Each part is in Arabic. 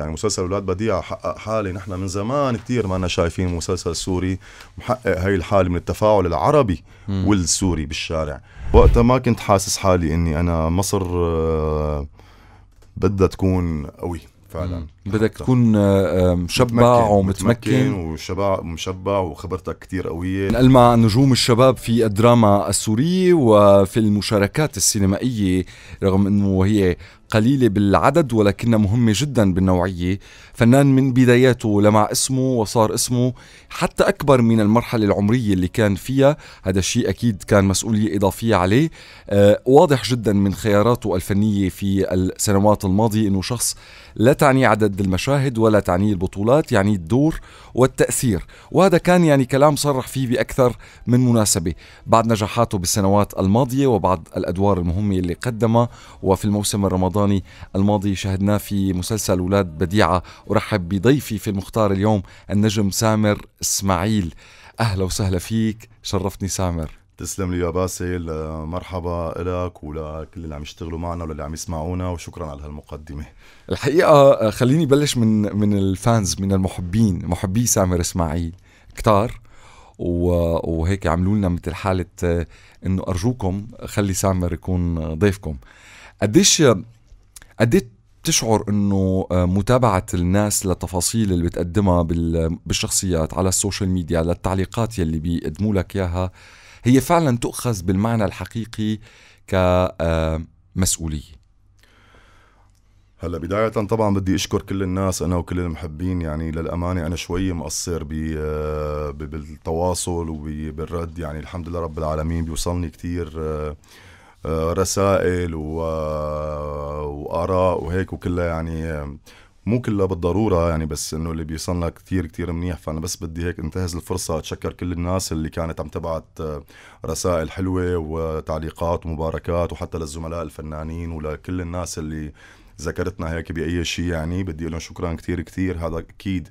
يعني مسلسل ولاد بديع حقق حالة نحن من زمان كثير ما أنا شايفين مسلسل سوري محقق هاي الحالة من التفاعل العربي م. والسوري بالشارع وقتها ما كنت حاسس حالي أني أنا مصر آه، بدها تكون قوي فعلا بدك تكون آه، مشبع ومتمكن وشبع مشبع وخبرتك كتير قوية مع نجوم الشباب في الدراما السورية وفي المشاركات السينمائية رغم انه هي قليلة بالعدد ولكنها مهمة جدا بالنوعية فنان من بداياته لمع اسمه وصار اسمه حتى أكبر من المرحلة العمرية اللي كان فيها هذا الشيء أكيد كان مسؤولية إضافية عليه آه واضح جدا من خياراته الفنية في السنوات الماضية أنه شخص لا تعني عدد المشاهد ولا تعني البطولات يعني الدور والتأثير وهذا كان يعني كلام صرح فيه بأكثر من مناسبة بعد نجاحاته بالسنوات الماضية وبعد الأدوار المهمة اللي قدمها وفي الموسم الرمضاني رمضاني الماضي شاهدناه في مسلسل أولاد بديعة أرحب بضيفي في المختار اليوم النجم سامر إسماعيل أهلا وسهلا فيك شرفتني سامر تسلم لي يا باسل آه، مرحبا لك ولكل اللي عم يشتغلوا معنا واللي عم يسمعونا وشكرا على هالمقدمه الحقيقه آه، خليني بلش من من الفانز من المحبين محبي سامر اسماعيل كتار وهيك عملوا لنا مثل حاله آه، انه ارجوكم خلي سامر يكون ضيفكم قديش قد بتشعر انه آه، متابعه الناس للتفاصيل اللي بتقدمها بالشخصيات على السوشيال ميديا للتعليقات يلي بيقدموا لك اياها هي فعلا تؤخذ بالمعنى الحقيقي كمسؤوليه آه، هلا بداية طبعا بدي اشكر كل الناس انا وكل المحبين يعني للامانة انا شوي مقصر آه، بالتواصل وبالرد يعني الحمد لله رب العالمين بيوصلني كثير آه، رسائل و... آه، واراء وهيك وكلها يعني آه، مو كلها بالضروره يعني بس انه اللي بيوصلنا كثير كثير منيح فانا بس بدي هيك انتهز الفرصه اتشكر كل الناس اللي كانت عم تبعت رسائل حلوه وتعليقات ومباركات وحتى للزملاء الفنانين ولكل الناس اللي ذكرتنا هيك باي شيء يعني بدي لهم شكرا كثير كثير هذا اكيد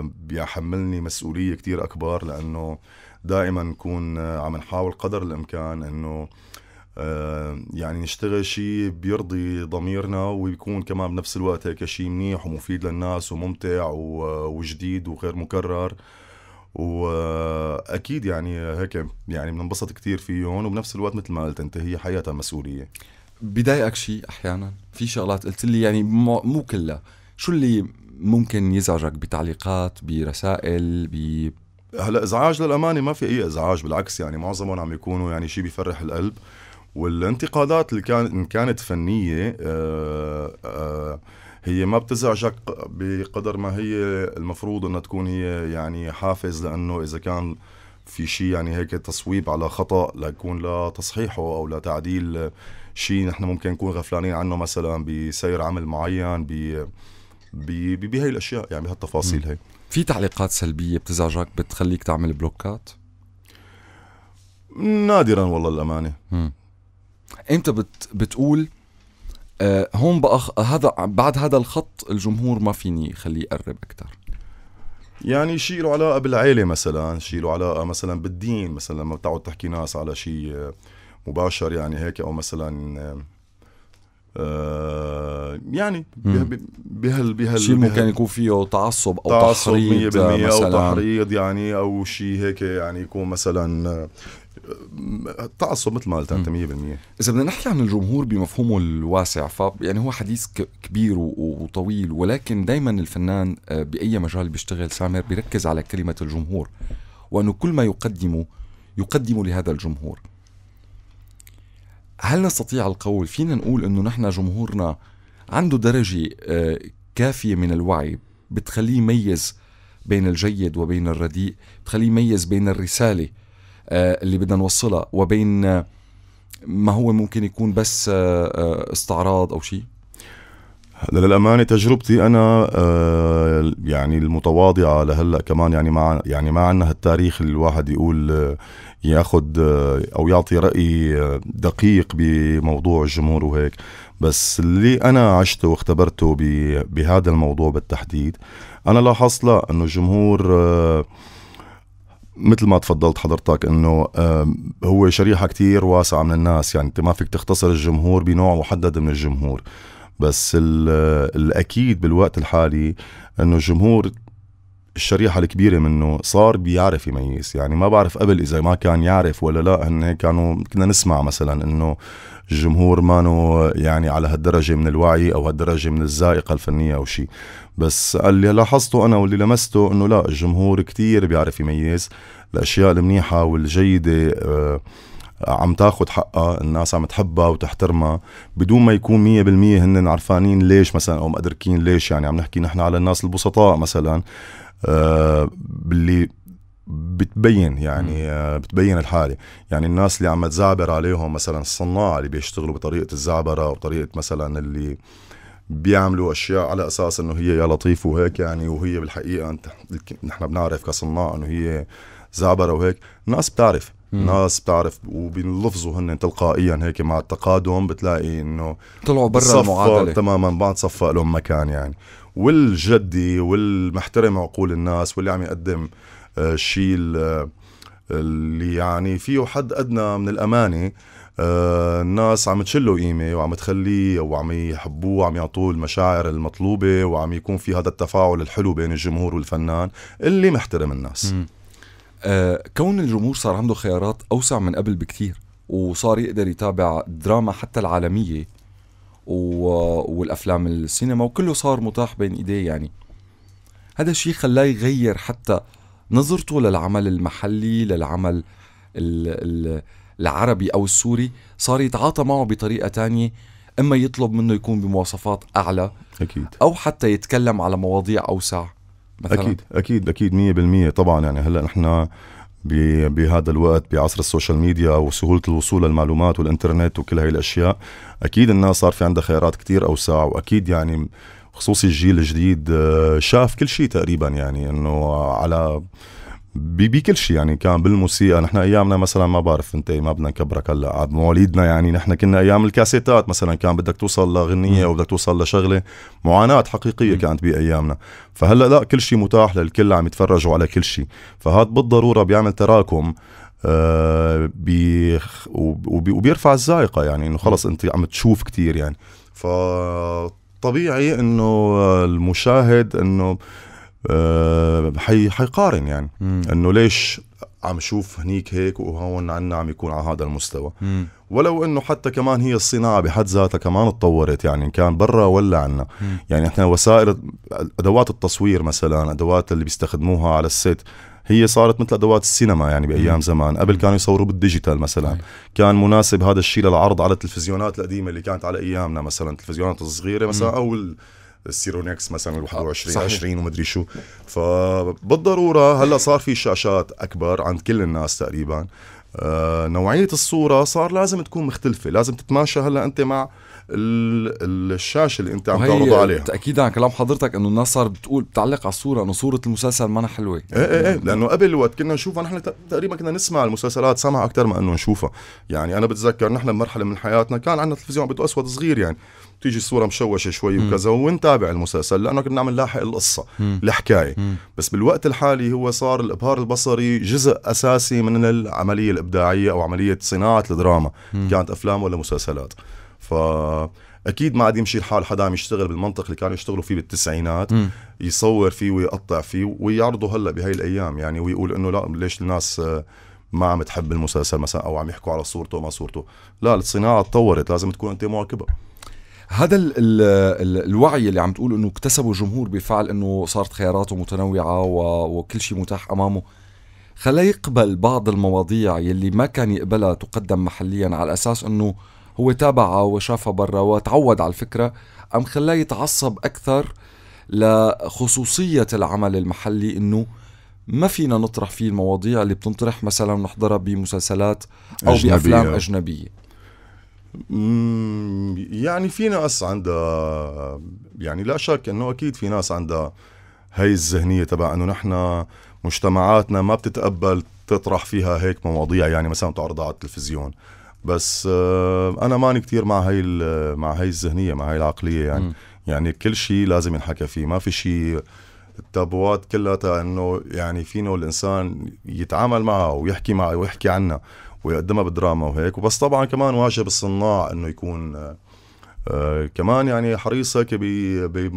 بيحملني مسؤوليه كثير اكبر لانه دائما نكون عم نحاول قدر الامكان انه آه، يعني نشتغل شيء بيرضي ضميرنا ويكون كمان بنفس الوقت هيك شيء منيح ومفيد للناس وممتع وجديد وغير مكرر واكيد يعني هيك يعني بننبسط كثير فيهم وبنفس الوقت مثل ما قلت انت هي حياتها مسؤوليه بضايقك شيء احيانا في شغلات قلت لي يعني مو كلها شو اللي ممكن يزعجك بتعليقات برسائل ب هلا ازعاج للامانه ما في اي ازعاج بالعكس يعني معظمهم عم يكونوا يعني شيء بيفرح القلب آه والانتقادات اللي كانت ان كانت فنيه آه، آه، هي ما بتزعجك بقدر ما هي المفروض انها تكون هي يعني حافز لانه اذا كان في شيء يعني هيك تصويب على خطا ليكون لا تصحيحه او لتعديل شيء نحن ممكن نكون غفلانين عنه مثلا بسير عمل معين ب بهي الاشياء يعني بهالتفاصيل هي في تعليقات سلبيه بتزعجك بتخليك تعمل بلوكات نادرا والله الامانه انت بت بتقول آه هون بقى هذا بعد هذا الخط الجمهور ما فيني خليه يقرب اكثر يعني شيء له علاقه بالعيله مثلا شيء له علاقه مثلا بالدين مثلا لما بتقعد تحكي ناس على شيء آه، مباشر يعني هيك او مثلا آه، آه، يعني بهال بهال شيء ممكن يكون فيه تعصب او تعصب تحريض 100% او تحريض يعني او شيء هيك يعني يكون مثلا التعصب مثل ما قلت انت 100% اذا بدنا نحكي عن الجمهور بمفهومه الواسع ف يعني هو حديث كبير وطويل ولكن دائما الفنان آه، باي مجال بيشتغل سامر بيركز على كلمه الجمهور وانه كل ما يقدمه يقدم لهذا الجمهور هل نستطيع القول فينا نقول انه نحن جمهورنا عنده درجه آه، كافيه من الوعي بتخليه يميز بين الجيد وبين الرديء بتخليه يميز بين الرساله آه، اللي بدنا نوصلها وبين ما هو ممكن يكون بس آه، آه، استعراض او شيء هلا للامانه تجربتي انا يعني المتواضعه لهلا كمان يعني ما يعني ما عندنا هالتاريخ اللي الواحد يقول ياخذ او يعطي راي دقيق بموضوع الجمهور وهيك بس اللي انا عشته واختبرته بهذا الموضوع بالتحديد انا لاحظت لا انه الجمهور مثل ما تفضلت حضرتك انه هو شريحه كتير واسعه من الناس يعني انت ما فيك تختصر الجمهور بنوع محدد من الجمهور بس الاكيد بالوقت الحالي انه الجمهور الشريحة الكبيرة منه صار بيعرف يميز يعني ما بعرف قبل إذا ما كان يعرف ولا لا هن كانوا كنا نسمع مثلا إنه الجمهور مانو يعني على هالدرجة من الوعي أو هالدرجة من الذائقة الفنية أو شيء بس اللي لاحظته أنا واللي لمسته أنه لا الجمهور كتير بيعرف يميز الأشياء المنيحة والجيدة آه، عم تاخد حقها الناس عم تحبها وتحترمها بدون ما يكون مية بالمية هن عرفانين ليش مثلا أو مقدركين ليش يعني عم نحكي نحن على الناس البسطاء مثلا آه، باللي بتبين يعني آه، بتبين الحاله يعني الناس اللي عم تزعبر عليهم مثلا الصناع اللي بيشتغلوا بطريقه الزعبره وطريقه مثلا اللي بيعملوا اشياء على اساس انه هي يا لطيف وهيك يعني وهي بالحقيقه انت نحن بنعرف كصناع انه هي زعبره وهيك الناس بتعرف ناس بتعرف وبينلفظوا هن تلقائيا هيك مع التقادم بتلاقي انه طلعوا برا المعادله تماما بعد صفى لهم مكان يعني والجدي والمحترم عقول الناس واللي عم يقدم الشيء آه، آه، اللي يعني فيه حد ادنى من الامانه آه، الناس عم تشلوا قيمة وعم تخليه وعم يحبوه وعم يعطوه المشاعر المطلوبة وعم يكون في هذا التفاعل الحلو بين الجمهور والفنان اللي محترم الناس آه كون الجمهور صار عنده خيارات أوسع من قبل بكتير وصار يقدر يتابع دراما حتى العالمية و... والأفلام السينما وكله صار متاح بين إيديه يعني هذا الشيء خلاه يغير حتى نظرته للعمل المحلي للعمل ال... ال... العربي أو السوري صار يتعاطى معه بطريقة تانية إما يطلب منه يكون بمواصفات أعلى أكيد أو حتى يتكلم على مواضيع أوسع مثلا أكيد أكيد أكيد 100% طبعا يعني هلا نحن بهذا الوقت بعصر السوشيال ميديا وسهولة الوصول للمعلومات والإنترنت وكل هاي الأشياء أكيد الناس صار في عندها خيارات كتير أوسع وأكيد يعني خصوصي الجيل الجديد آه، شاف كل شيء تقريبا يعني انه على بكل شيء يعني كان بالموسيقى نحن ايامنا مثلا ما بعرف انت ما بدنا نكبرك هلا بمواليدنا يعني نحن كنا ايام الكاسيتات مثلا كان بدك توصل لغنيه او بدك توصل لشغله معاناه حقيقيه كانت بايامنا فهلا لا كل شيء متاح للكل عم يتفرجوا على كل شيء فهذا بالضروره بيعمل تراكم آه بي وبيرفع الذائقه يعني انه خلص انت عم تشوف كثير يعني فطبيعي انه المشاهد انه آه، حي حيقارن يعني مم. انه ليش عم شوف هنيك هيك وهون عنا عم يكون على هذا المستوى مم. ولو انه حتى كمان هي الصناعه بحد ذاتها كمان تطورت يعني ان كان برا ولا عنا مم. يعني احنا وسائل ادوات التصوير مثلا ادوات اللي بيستخدموها على السيت هي صارت مثل ادوات السينما يعني بايام زمان قبل كانوا يصوروا بالديجيتال مثلا مم. كان مناسب هذا الشيء للعرض على التلفزيونات القديمه اللي كانت على ايامنا مثلا التلفزيونات الصغيره مثلا او السيرونكس مثلا ال21 20 ومدري شو فبالضروره هلا صار في شاشات اكبر عند كل الناس تقريبا آه نوعيه الصوره صار لازم تكون مختلفه لازم تتماشى هلا انت مع الشاشه اللي انت عم تعرضها عليها تاكيد عن كلام حضرتك انه الناس صار بتقول بتعلق على الصوره انه صوره المسلسل ما حلوه ايه ايه ايه لانه قبل وقت كنا نشوفها نحن تقريبا كنا نسمع المسلسلات سمع اكثر ما انه نشوفها يعني انا بتذكر نحن بمرحله من حياتنا كان عندنا تلفزيون ابيض اسود صغير يعني بتيجي الصوره مشوشه شوي وكذا ونتابع المسلسل لانه كنا عم نلاحق القصه الحكايه بس بالوقت الحالي هو صار الابهار البصري جزء اساسي من العمليه الابداعيه او عمليه صناعه الدراما كانت افلام ولا مسلسلات فاكيد ما عاد يمشي الحال حدا عم يشتغل بالمنطق اللي كانوا يشتغلوا فيه بالتسعينات م. يصور فيه ويقطع فيه ويعرضه هلا بهي الايام يعني ويقول انه لا ليش الناس ما عم تحب المسلسل مثلا او عم يحكوا على صورته وما صورته لا الصناعه تطورت لازم تكون انت مواكبها هذا الـ الـ الـ الوعي اللي عم تقول انه اكتسبه الجمهور بفعل انه صارت خياراته متنوعه وكل شيء متاح امامه خلاه يقبل بعض المواضيع يلي ما كان يقبلها تقدم محليا على اساس انه هو تابعها وشافها برا وتعود على الفكرة أم خلاه يتعصب أكثر لخصوصية العمل المحلي إنه ما فينا نطرح فيه المواضيع اللي بتنطرح مثلا نحضرها بمسلسلات أو أجنبية. بأفلام أجنبية يعني في ناس عندها يعني لا شك انه اكيد في ناس عندها هي الذهنيه تبع انه نحن مجتمعاتنا ما بتتقبل تطرح فيها هيك مواضيع يعني مثلا تعرضها على التلفزيون بس آه، انا ماني كتير مع هاي مع هاي الذهنيه مع هاي العقليه يعني م. يعني كل شيء لازم ينحكى فيه ما في شيء التابوات كلها انه يعني فينا الانسان يتعامل معها ويحكي معها ويحكي عنها ويقدمها بالدراما وهيك وبس طبعا كمان واجب الصناع انه يكون آه، آه كمان يعني حريصه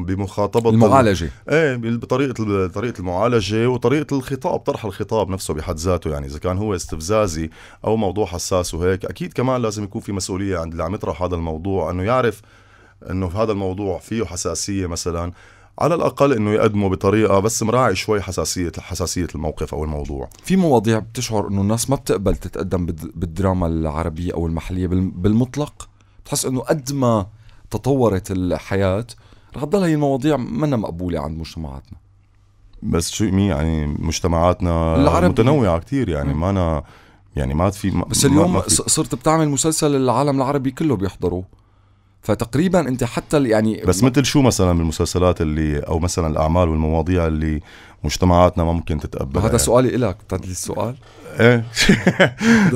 بمخاطبه المعالجه ايه بطريقه طريقه المعالجه وطريقه الخطاب طرح الخطاب نفسه بحد ذاته يعني اذا كان هو استفزازي او موضوع حساس وهيك اكيد كمان لازم يكون في مسؤوليه عند اللي عم يطرح هذا الموضوع انه يعرف انه في هذا الموضوع فيه حساسيه مثلا على الاقل انه يقدمه بطريقه بس مراعي شوي حساسيه حساسيه الموقف او الموضوع في مواضيع بتشعر انه الناس ما بتقبل تتقدم بالدراما العربيه او المحليه بالمطلق بتحس انه قد ما تطورت الحياه رح تضل هي المواضيع منا مقبوله عند مجتمعاتنا بس شو مي يعني مجتمعاتنا العرب متنوعه كتير يعني ما أنا يعني ما في بس اليوم ما في. صرت بتعمل مسلسل العالم العربي كله بيحضروه فتقريبا انت حتى يعني بس مثل شو مثلا المسلسلات اللي او مثلا الاعمال والمواضيع اللي مجتمعاتنا ما ممكن تتقبلها هذا سؤالي لك تدلي السؤال ايه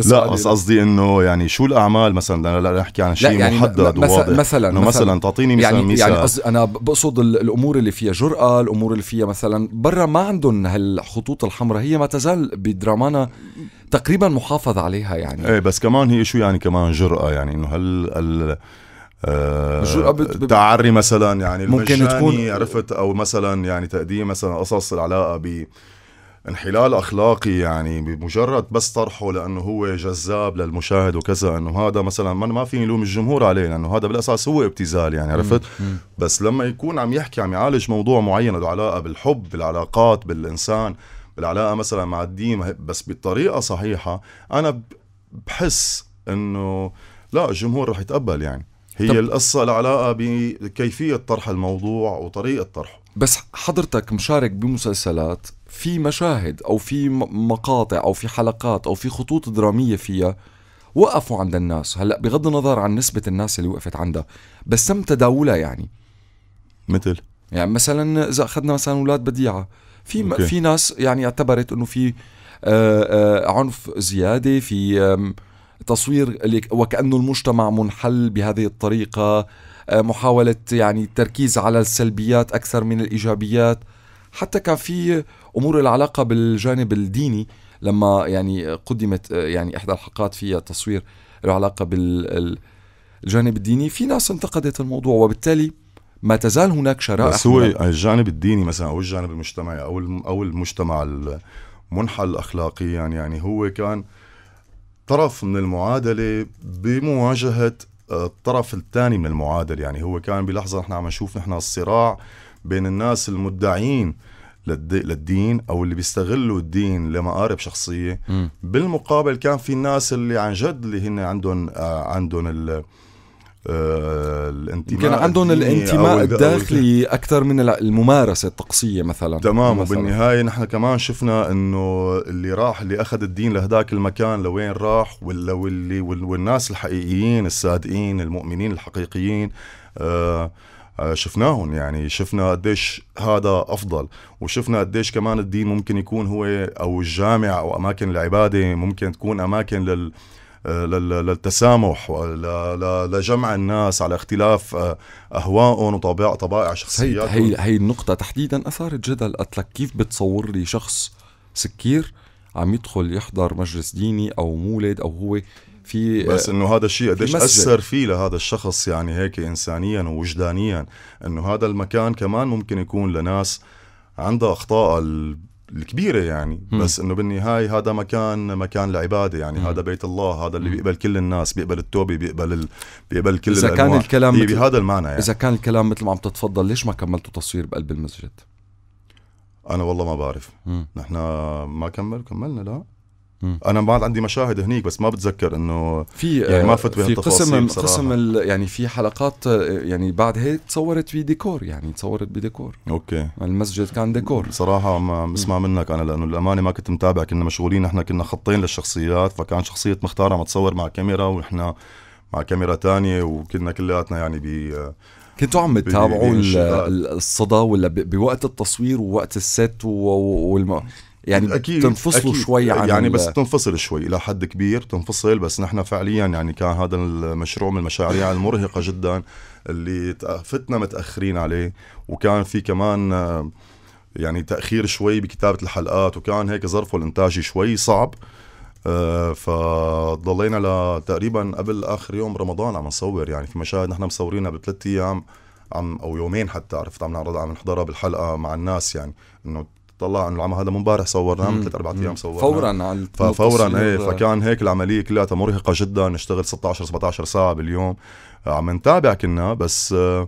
لا بس قصدي انه يعني شو الاعمال مثلا لا نحكي عن شيء يعني محدد مثل وواضح مثلا انه مثلا, مثلا تعطيني مثلا يعني يعني قصدي انا بقصد الامور اللي فيها جرأه الامور اللي فيها مثلا برا ما عندهم هالخطوط الحمراء هي ما تزال بدرامانا تقريبا محافظ عليها يعني ايه بس كمان هي شو يعني كمان جرأه يعني انه هل آه، تعري مثلا يعني ممكن تكون عرفت او مثلا يعني تقديم مثلا قصص العلاقه ب انحلال اخلاقي يعني بمجرد بس طرحه لانه هو جذاب للمشاهد وكذا انه هذا مثلا ما ما فيني لوم الجمهور عليه لانه هذا بالاساس هو ابتذال يعني عرفت بس لما يكون عم يحكي عم يعالج موضوع معين له علاقه بالحب بالعلاقات بالانسان بالعلاقه مثلا مع الدين بس بطريقه صحيحه انا بحس انه لا الجمهور رح يتقبل يعني هي طب القصة العلاقة بكيفية طرح الموضوع وطريقة طرحه بس حضرتك مشارك بمسلسلات في مشاهد أو في مقاطع أو في حلقات أو في خطوط درامية فيها وقفوا عند الناس هلا بغض النظر عن نسبة الناس اللي وقفت عندها بس تم تداولها يعني مثل يعني مثلا إذا أخذنا مثلا أولاد بديعة في م... في ناس يعني اعتبرت إنه في آآ آه، آآ آه، عنف زيادة في تصوير وكأنه المجتمع منحل بهذه الطريقة آه، محاولة يعني التركيز على السلبيات أكثر من الإيجابيات حتى كان في أمور العلاقة بالجانب الديني لما يعني قدمت آه، يعني إحدى الحلقات فيها تصوير العلاقة بالجانب الديني في ناس انتقدت الموضوع وبالتالي ما تزال هناك شرائح بس هو الجانب الديني مثلا او الجانب المجتمعي او او المجتمع المنحل اخلاقيا يعني, يعني هو كان آه طرف من المعادله بمواجهه آه، الطرف الثاني من المعادله يعني هو كان بلحظه نحن عم نشوف نحن الصراع بين الناس المدعين للدين او اللي بيستغلوا الدين لمقارب شخصيه م. بالمقابل كان في الناس اللي عن جد اللي هن عندهم آه، عندهم آه، الانتماء كان عندهم الانتماء الداخلي اكثر من الممارسه الطقسيه مثلا تمام مثلاً. وبالنهايه نحن كمان شفنا انه اللي راح اللي اخذ الدين لهداك المكان لوين راح ولا واللي والناس الحقيقيين الصادقين المؤمنين الحقيقيين آه،, آه شفناهم يعني شفنا قديش هذا افضل وشفنا قديش كمان الدين ممكن يكون هو او الجامع او اماكن العباده ممكن تكون اماكن لل آه، للتسامح لجمع الناس على اختلاف آه، اهوائهم وطبائع طبائع شخصياتهم هي هي النقطه تحديدا اثارت جدل قلت لك كيف بتصور لي شخص سكير عم يدخل يحضر مجلس ديني او مولد او هو في بس انه هذا الشيء قديش اثر فيه لهذا الشخص يعني هيك انسانيا ووجدانيا انه هذا المكان كمان ممكن يكون لناس عندها اخطاء الكبيره يعني م. بس انه بالنهايه هذا مكان مكان العباده يعني م. هذا بيت الله هذا اللي بيقبل كل الناس بيقبل التوبه بيقبل ال... بيقبل كل اذا كان الكلام إيه، مثل... بهذا المعنى يعني اذا كان الكلام مثل ما عم تتفضل ليش ما كملتوا تصوير بقلب المسجد؟ انا والله ما بعرف نحن ما كمل كملنا لا انا بعد عندي مشاهد هنيك بس ما بتذكر انه في يعني ما آه، فت في قسم قسم يعني في حلقات آه، يعني بعد هيك تصورت في ديكور يعني تصورت بديكور اوكي المسجد كان ديكور صراحه ما بسمع منك انا لانه الامانه ما كنت متابع كنا مشغولين احنا كنا خطين للشخصيات فكان شخصيه مختار عم تصور مع كاميرا ونحن مع كاميرا تانية وكنا كلياتنا يعني ب آه، كنتوا عم تتابعوا الصدى ولا بوقت التصوير ووقت الست والم... يعني أكيد تنفصلوا أكيد شوي عن يعني بس تنفصل شوي الى حد كبير تنفصل بس نحن فعليا يعني كان هذا المشروع من المشاريع المرهقه جدا اللي فتنا متاخرين عليه وكان في كمان آه، يعني تاخير شوي بكتابه الحلقات وكان هيك ظرفه الانتاجي شوي صعب آه، فضلينا لتقريبا قبل اخر يوم رمضان عم نصور يعني في مشاهد نحن مصورينها بثلاث ايام عم او يومين حتى عرفت عم نعرض عم نحضرها بالحلقه مع الناس يعني انه طلع انه العمل هذا امبارح صورناه من ثلاث اربع ايام صورناه فورا على ففورا ايه فكان هيك العمليه كلها مرهقه جدا نشتغل 16 17 ساعه باليوم آه، عم نتابع كنا بس آه،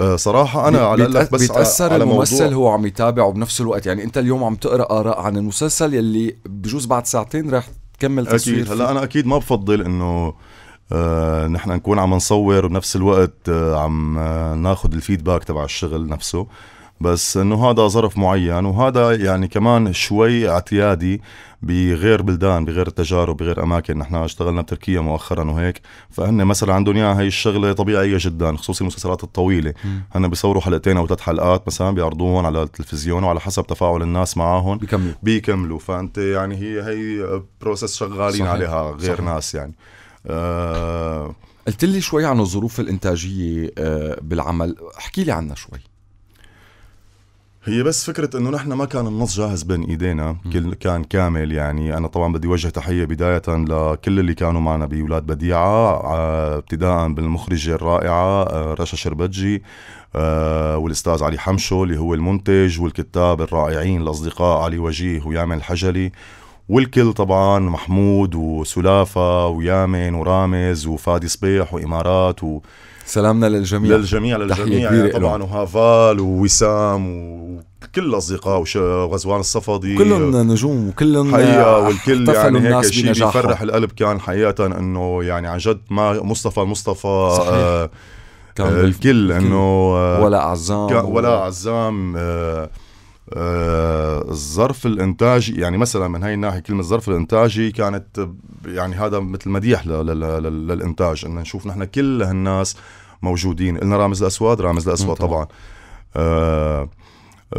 آه، صراحة أنا على الأقل بس بيتأثر على الممثل موضوع هو عم يتابع وبنفس الوقت يعني أنت اليوم عم تقرأ آراء عن المسلسل يلي بجوز بعد ساعتين رح تكمل تصوير أكيد هلا أنا أكيد ما بفضل إنه آه نحن نكون عم نصور وبنفس الوقت آه عم ناخذ الفيدباك تبع الشغل نفسه بس انه هذا ظرف معين وهذا يعني كمان شوي اعتيادي بغير بلدان بغير تجارب بغير اماكن نحن اشتغلنا بتركيا مؤخرا وهيك فهن مثلا عندهم اياها هي الشغله طبيعيه جدا خصوصي المسلسلات الطويله هن بيصوروا حلقتين او ثلاث حلقات مثلا بيعرضوهم على التلفزيون وعلى حسب تفاعل الناس معاهم بيكملوا بيكملوا فانت يعني هي هي بروسس شغالين صحيح. عليها غير صحيح. ناس يعني آه قلت لي شوي عن الظروف الانتاجيه آه، بالعمل احكي لي عنها شوي هي بس فكرة انه نحن ما كان النص جاهز بين ايدينا كان كامل يعني انا طبعا بدي وجه تحية بداية لكل اللي كانوا معنا بولاد بديعة آه، ابتداء بالمخرجة الرائعة آه، رشا شربتجي آه، والاستاذ علي حمشو اللي هو المنتج والكتاب الرائعين الاصدقاء علي وجيه ويامن الحجلي والكل طبعا محمود وسلافة ويامن ورامز وفادي صبيح وامارات و... سلامنا للجميع للجميع للجميع يعني طبعا وهافال ووسام وكل الاصدقاء وغزوان الصفدي كلهم نجوم وكلهم حقيقه والكل يعني هيك شيء بيفرح القلب كان حقيقه انه يعني عن جد ما مصطفى المصطفى صحيح. آه كان آه، الكل انه آه، ولا عزام ولا عزام آه آه الظرف الانتاجي يعني مثلا من هاي الناحيه كلمه الظرف الانتاجي كانت آه، يعني هذا مثل مديح للانتاج ان نشوف نحن كل هالناس موجودين قلنا رامز الاسود رامز الاسود طبعا آه،, آه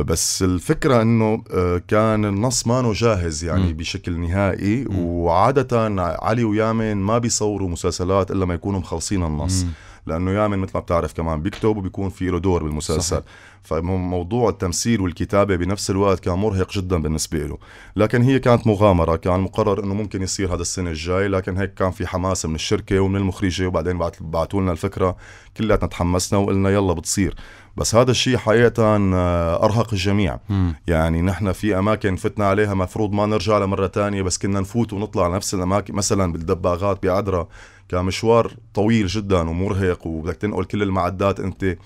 بس الفكره انه آه، كان النص مانو جاهز يعني م. بشكل نهائي م. وعاده علي ويامن ما بيصوروا مسلسلات الا ما يكونوا مخلصين النص م. لانه يامن مثل ما بتعرف كمان بيكتب وبيكون في له دور بالمسلسل صحيح. فموضوع التمثيل والكتابه بنفس الوقت كان مرهق جدا بالنسبه له لكن هي كانت مغامره كان مقرر انه ممكن يصير هذا السنه الجاي لكن هيك كان في حماس من الشركه ومن المخرجه وبعدين بعثوا لنا الفكره كلياتنا تحمسنا وقلنا يلا بتصير بس هذا الشيء حقيقة آه، أرهق الجميع م. يعني نحن في أماكن فتنا عليها مفروض ما نرجع لها مرة ثانيه بس كنا نفوت ونطلع نفس الأماكن مثلا بالدباغات بعدرا كمشوار طويل جدا ومرهق وبدك تنقل كل المعدات انت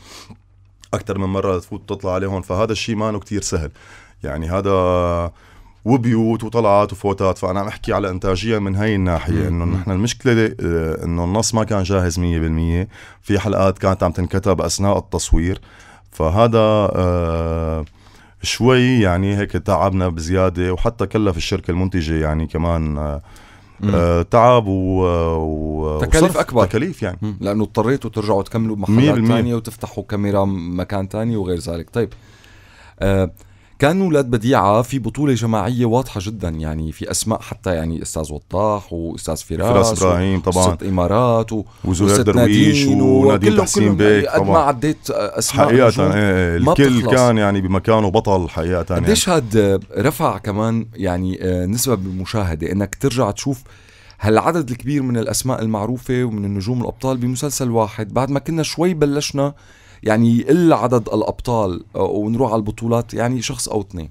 اكثر من مره تفوت تطلع هون فهذا الشيء ما كثير سهل يعني هذا وبيوت وطلعات وفوتات فانا عم احكي على انتاجيه من هاي الناحيه انه نحن المشكله آه، انه النص ما كان جاهز 100% في حلقات كانت عم تنكتب اثناء التصوير فهذا آه شوي يعني هيك تعبنا بزياده وحتى كلف الشركه المنتجه يعني كمان آه آه تعب و... آه، و... تكاليف اكبر تكاليف يعني مم. لانه اضطريتوا ترجعوا تكملوا بمحلات ثانيه وتفتحوا كاميرا مكان ثاني وغير ذلك طيب آه كان اولاد بديعة في بطولة جماعية واضحة جدا يعني في أسماء حتى يعني أستاذ وطاح وأستاذ فراس فراس إبراهيم طبعا ست إمارات و... وزهير درويش ونادين تحسين بيك يعني قد ما عديت أسماء حقيقة ايه الكل كان يعني بمكانه بطل حقيقة قديش يعني. هاد رفع كمان يعني آه، نسبة بالمشاهدة إنك ترجع تشوف هالعدد الكبير من الأسماء المعروفة ومن النجوم الأبطال بمسلسل واحد بعد ما كنا شوي بلشنا يعني يقل عدد الابطال ونروح على البطولات يعني شخص او اثنين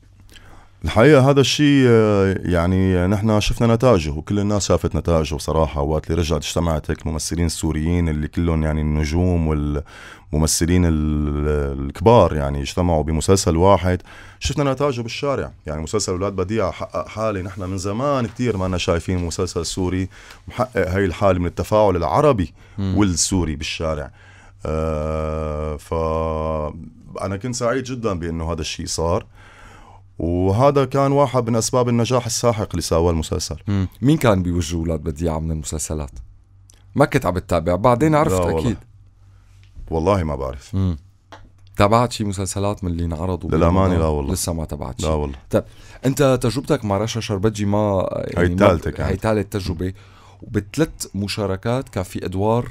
الحقيقه هذا الشيء آه، يعني نحن شفنا نتائجه وكل الناس شافت نتائجه صراحه وقت اللي رجعت اجتمعت هيك الممثلين السوريين اللي كلهم يعني النجوم والممثلين الكبار يعني اجتمعوا بمسلسل واحد شفنا نتائجه بالشارع يعني مسلسل اولاد بديع حقق حاله نحن من زمان كثير ما شايفين مسلسل سوري محقق هي الحاله من التفاعل العربي م. والسوري بالشارع آه، فأنا كنت سعيد جدا بأنه هذا الشيء صار وهذا كان واحد من أسباب النجاح الساحق اللي سواه المسلسل مم. مين كان بيوجه أولاد بديعة من المسلسلات؟ ما كنت عم تتابع بعدين عرفت أكيد والله. والله ما بعرف مم. تابعت شي مسلسلات من اللي انعرضوا للامانه لا والله لسه ما تابعت شي لا والله طيب انت تجربتك مع رشا شربتجي ما يعني هي الثالثه كانت هي ثالث تجربه وبثلاث مشاركات كان في ادوار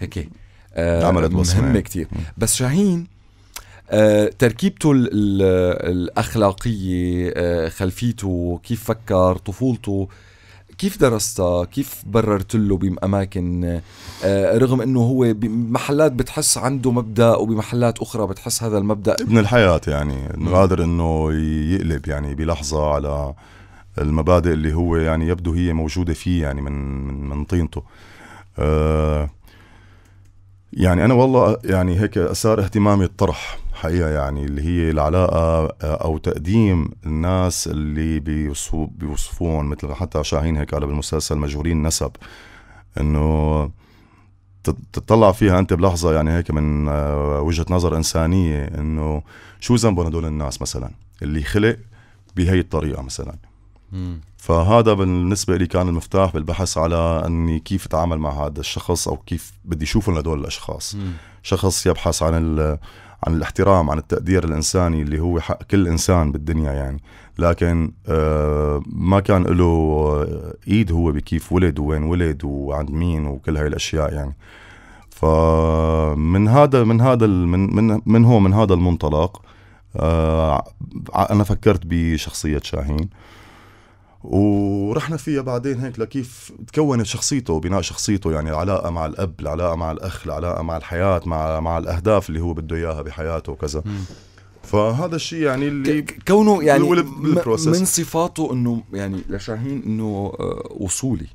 هيك آه، عملت بصمه مهمه يعني. كثير بس شاهين آه، تركيبته الاخلاقيه آه، خلفيته كيف فكر طفولته كيف درستها كيف بررت له باماكن رغم انه هو بمحلات بتحس عنده مبدا وبمحلات اخرى بتحس هذا المبدا ابن الحياه يعني قادر انه يقلب يعني بلحظه على المبادئ اللي هو يعني يبدو هي موجوده فيه يعني من من, من طينته أه يعني انا والله يعني هيك اثار اهتمامي الطرح حقيقه يعني اللي هي العلاقه آه، او تقديم الناس اللي بيوصفو بيوصفون مثل حتى شاهين هيك قال بالمسلسل مجهولين نسب انه تطلع فيها انت بلحظه يعني هيك من آه، وجهه نظر انسانيه انه شو ذنبهم هدول الناس مثلا اللي خلق بهي الطريقه مثلا فهذا بالنسبة لي كان المفتاح بالبحث على أني كيف أتعامل مع هذا الشخص أو كيف بدي أشوفه هدول الأشخاص مم. شخص يبحث عن عن الاحترام عن التقدير الإنساني اللي هو حق كل إنسان بالدنيا يعني لكن آه ما كان له إيد هو بكيف ولد وين ولد وعند مين وكل هاي الأشياء يعني فمن هذا من هذا من من من هو من هذا المنطلق آه انا فكرت بشخصيه شاهين ورحنا فيها بعدين هيك لكيف تكونت شخصيته بناء شخصيته يعني العلاقه مع الاب العلاقه مع الاخ العلاقه مع الحياه مع مع الاهداف اللي هو بده اياها بحياته وكذا فهذا الشيء يعني اللي كونه يعني من صفاته انه يعني لشاهين انه آه، وصولي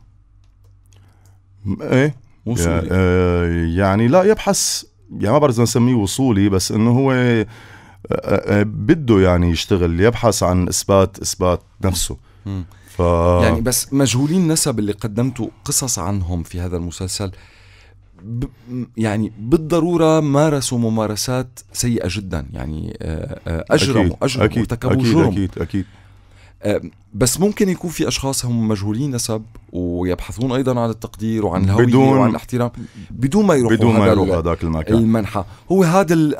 ايه وصولي آه، يعني لا يبحث يعني ما بعرف اذا نسميه وصولي بس انه هو آه، بده يعني يشتغل يبحث عن اثبات اثبات نفسه ف... يعني بس مجهولين النسب اللي قدمتوا قصص عنهم في هذا المسلسل ب... يعني بالضروره مارسوا ممارسات سيئه جدا يعني آه، آه، اجرموا اجرموا ارتكبوا أكيد. جرم اكيد اكيد بس ممكن يكون في اشخاص هم مجهولين نسب ويبحثون ايضا عن التقدير وعن الهويه بدون وعن الاحترام بدون ما يروحوا بدون ما هذاك المكان المنحى هو هذا ال...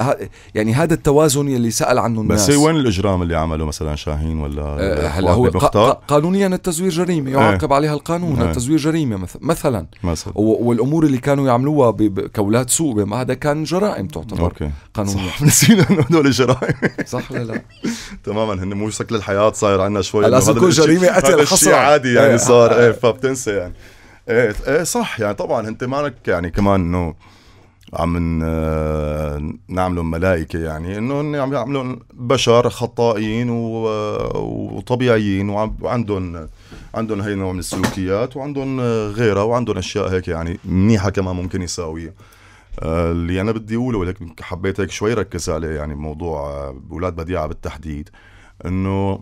يعني هذا التوازن يلي سال عنه الناس بس وين الاجرام اللي عمله مثلا شاهين ولا آه، هلا هو ق... قانونيا التزوير جريمه إيه. يعاقب ايه. عليها القانون ايه. التزوير جريمه مثل... مثلا مثلا و... والامور اللي كانوا يعملوها كولات سوء ما هذا كان جرائم تعتبر اوكي قانونيا صح نسينا انه هدول جرائم صح ولا لا تماما هن مو شكل الحياه صاير عندنا شوي تكون جريمه قتل هذا شيء عادي يعني إيه. صار آه. ايه فبتنسى يعني ايه ايه صح يعني طبعا انت مالك يعني كمان انه عم آه، نعملهم ملائكه يعني انه هن عم يعملوا بشر خطائين وطبيعيين وعندهم عندهم هي نوع من السلوكيات وعندهم غيرها وعندهم اشياء هيك يعني منيحه كمان ممكن يساويها آه، اللي انا بدي اقوله ولكن حبيت هيك شوي ركز عليه يعني موضوع اولاد بديعه بالتحديد انه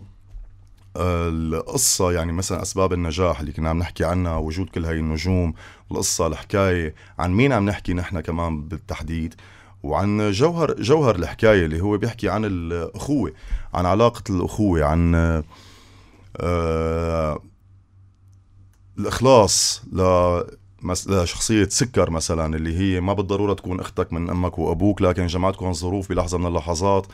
القصة يعني مثلا أسباب النجاح اللي كنا عم نحكي عنها وجود كل هاي النجوم القصة الحكاية عن مين عم نحكي نحن كمان بالتحديد وعن جوهر جوهر الحكاية اللي هو بيحكي عن الأخوة عن علاقة الأخوة عن آه الإخلاص ل لشخصية سكر مثلا اللي هي ما بالضرورة تكون أختك من أمك وأبوك لكن جمعتكم الظروف بلحظة من اللحظات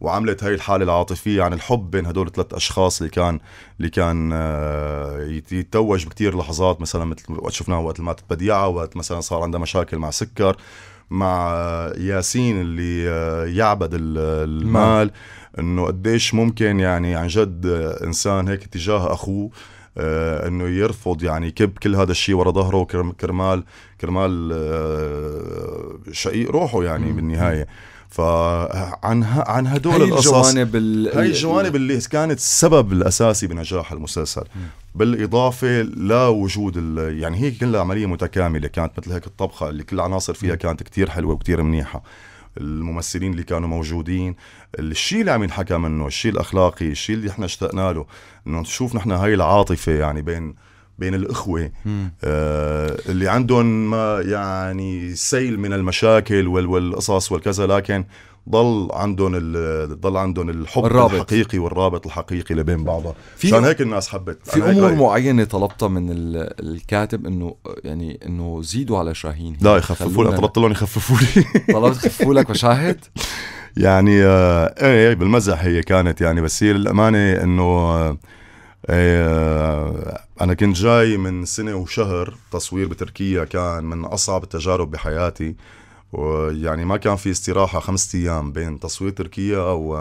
وعملت هاي الحاله العاطفيه عن يعني الحب بين هدول الثلاث اشخاص اللي كان اللي كان آه، يتوج بكثير لحظات مثلا مثل وقت شفناه وقت ماتت بديعه وقت مثلا صار عندها مشاكل مع سكر مع آه، ياسين اللي آه، يعبد المال نعم. انه قديش ممكن يعني عن جد انسان هيك تجاه اخوه انه يرفض يعني كب كل هذا الشيء ورا ظهره كرمال كرمال شقيق روحه يعني بالنهايه فعن عن هدول هي القصص الجوانب هاي هي الجوانب اللي كانت السبب الاساسي بنجاح المسلسل بالاضافه لوجود ال... يعني هي كلها عمليه متكامله كانت مثل هيك الطبخه اللي كل العناصر فيها كانت كتير حلوه وكتير منيحه الممثلين اللي كانوا موجودين الشيء اللي عم ينحكى منه الشيء الاخلاقي الشيء اللي احنا اشتقنا له انه نشوف نحن هاي العاطفه يعني بين بين الإخوة آه اللي عندهم ما يعني سيل من المشاكل والقصص والكذا لكن ضل عندهم ضل عندهم الحب الرابط. الحقيقي والرابط الحقيقي اللي بين بعضها عشان هيك الناس حبت في امور رأيك. معينه طلبتها من الكاتب انه يعني انه زيدوا على شاهين لا يخففوا لي طلبت لهم يخففوا لي طلبت يخففوا لك مشاهد يعني آه ايه بالمزح هي كانت يعني بس هي للامانه انه آه إيه، أنا كنت جاي من سنة وشهر تصوير بتركيا كان من أصعب التجارب بحياتي ويعني ما كان في استراحة خمسة أيام بين تصوير تركيا و...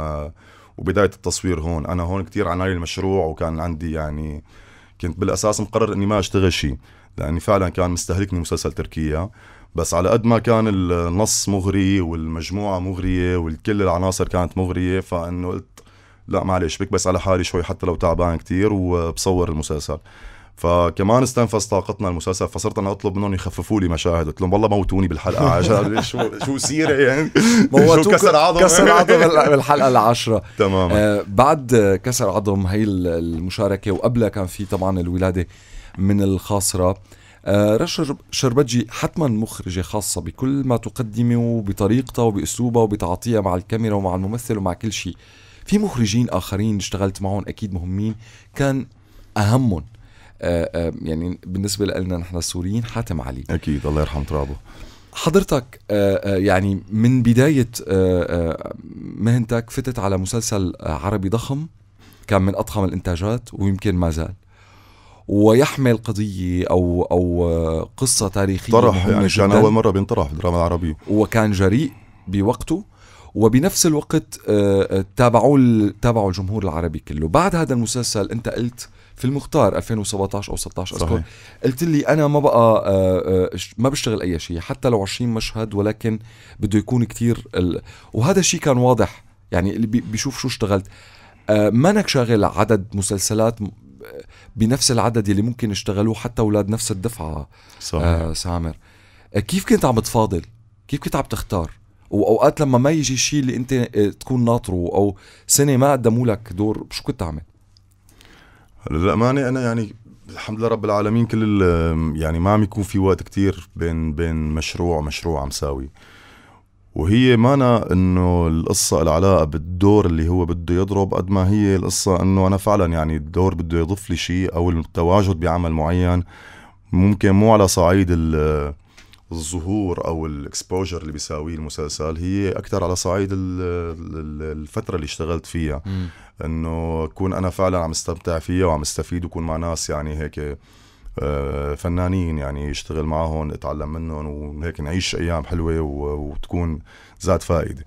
وبداية التصوير هون أنا هون كتير عناي المشروع وكان عندي يعني كنت بالأساس مقرر أني ما أشتغل شيء لأني فعلا كان مستهلكني مسلسل تركيا بس على قد ما كان النص مغري والمجموعة مغرية والكل العناصر كانت مغرية فإنه قلت لا معلش بكبس على حالي شوي حتى لو تعبان كتير وبصور المسلسل فكمان استنفذ طاقتنا المسلسل فصرت انا اطلب منهم يخففوا لي مشاهد قلت لهم والله موتوني بالحلقه عشان شو شو سيره يعني شو كسر عظم كسر عظم بالحلقه العاشره تمام آه بعد كسر عظم هي المشاركه وقبلها كان في طبعا الولاده من الخاصره آه رشا شربتجي حتما مخرجه خاصه بكل ما تقدمه وبطريقتها وباسلوبها وبتعاطيها مع الكاميرا ومع الممثل ومع كل شيء آه في مخرجين اخرين اشتغلت معهم اكيد مهمين كان اهمهم آآ آه، آآ آه، يعني بالنسبه لنا نحن السوريين حاتم علي اكيد الله يرحم ترابه حضرتك آه، يعني من بدايه مهنتك فتت على مسلسل عربي ضخم كان من اضخم الانتاجات ويمكن ما زال ويحمل قضية أو أو قصة تاريخية طرح يعني كان أول مرة بينطرح بالدراما العربية وكان جريء بوقته وبنفس الوقت آه، آه، تابعوا تابعوا الجمهور العربي كله بعد هذا المسلسل انت قلت في المختار 2017 او 16 اذكر صحيح. قلت لي انا ما بقى آه، ما بشتغل اي شيء حتى لو 20 مشهد ولكن بده يكون كتير ال... وهذا الشيء كان واضح يعني اللي بيشوف شو اشتغلت مانك شاغل عدد مسلسلات بنفس العدد اللي ممكن يشتغلوه حتى اولاد نفس الدفعه صحيح. سامر كيف كنت عم تفاضل كيف كنت عم تختار واوقات لما ما يجي الشيء اللي انت آه، تكون ناطره او سنه ما قدموا لك دور شو كنت تعمل؟ للامانه انا يعني الحمد لله رب العالمين كل يعني ما عم يكون في وقت كتير بين بين مشروع ومشروع عم ساوي وهي مانا انه القصه العلاقه بالدور اللي هو بده يضرب قد ما هي القصه انه انا فعلا يعني الدور بده يضيف لي شيء او التواجد بعمل معين ممكن مو على صعيد الظهور او الاكسبوجر اللي بيساويه المسلسل هي اكثر على صعيد الفتره اللي اشتغلت فيها انه اكون انا فعلا عم استمتع فيها وعم استفيد وكون مع ناس يعني هيك آه، فنانين يعني اشتغل معهم اتعلم منهم وهيك نعيش ايام حلوه وتكون ذات فائده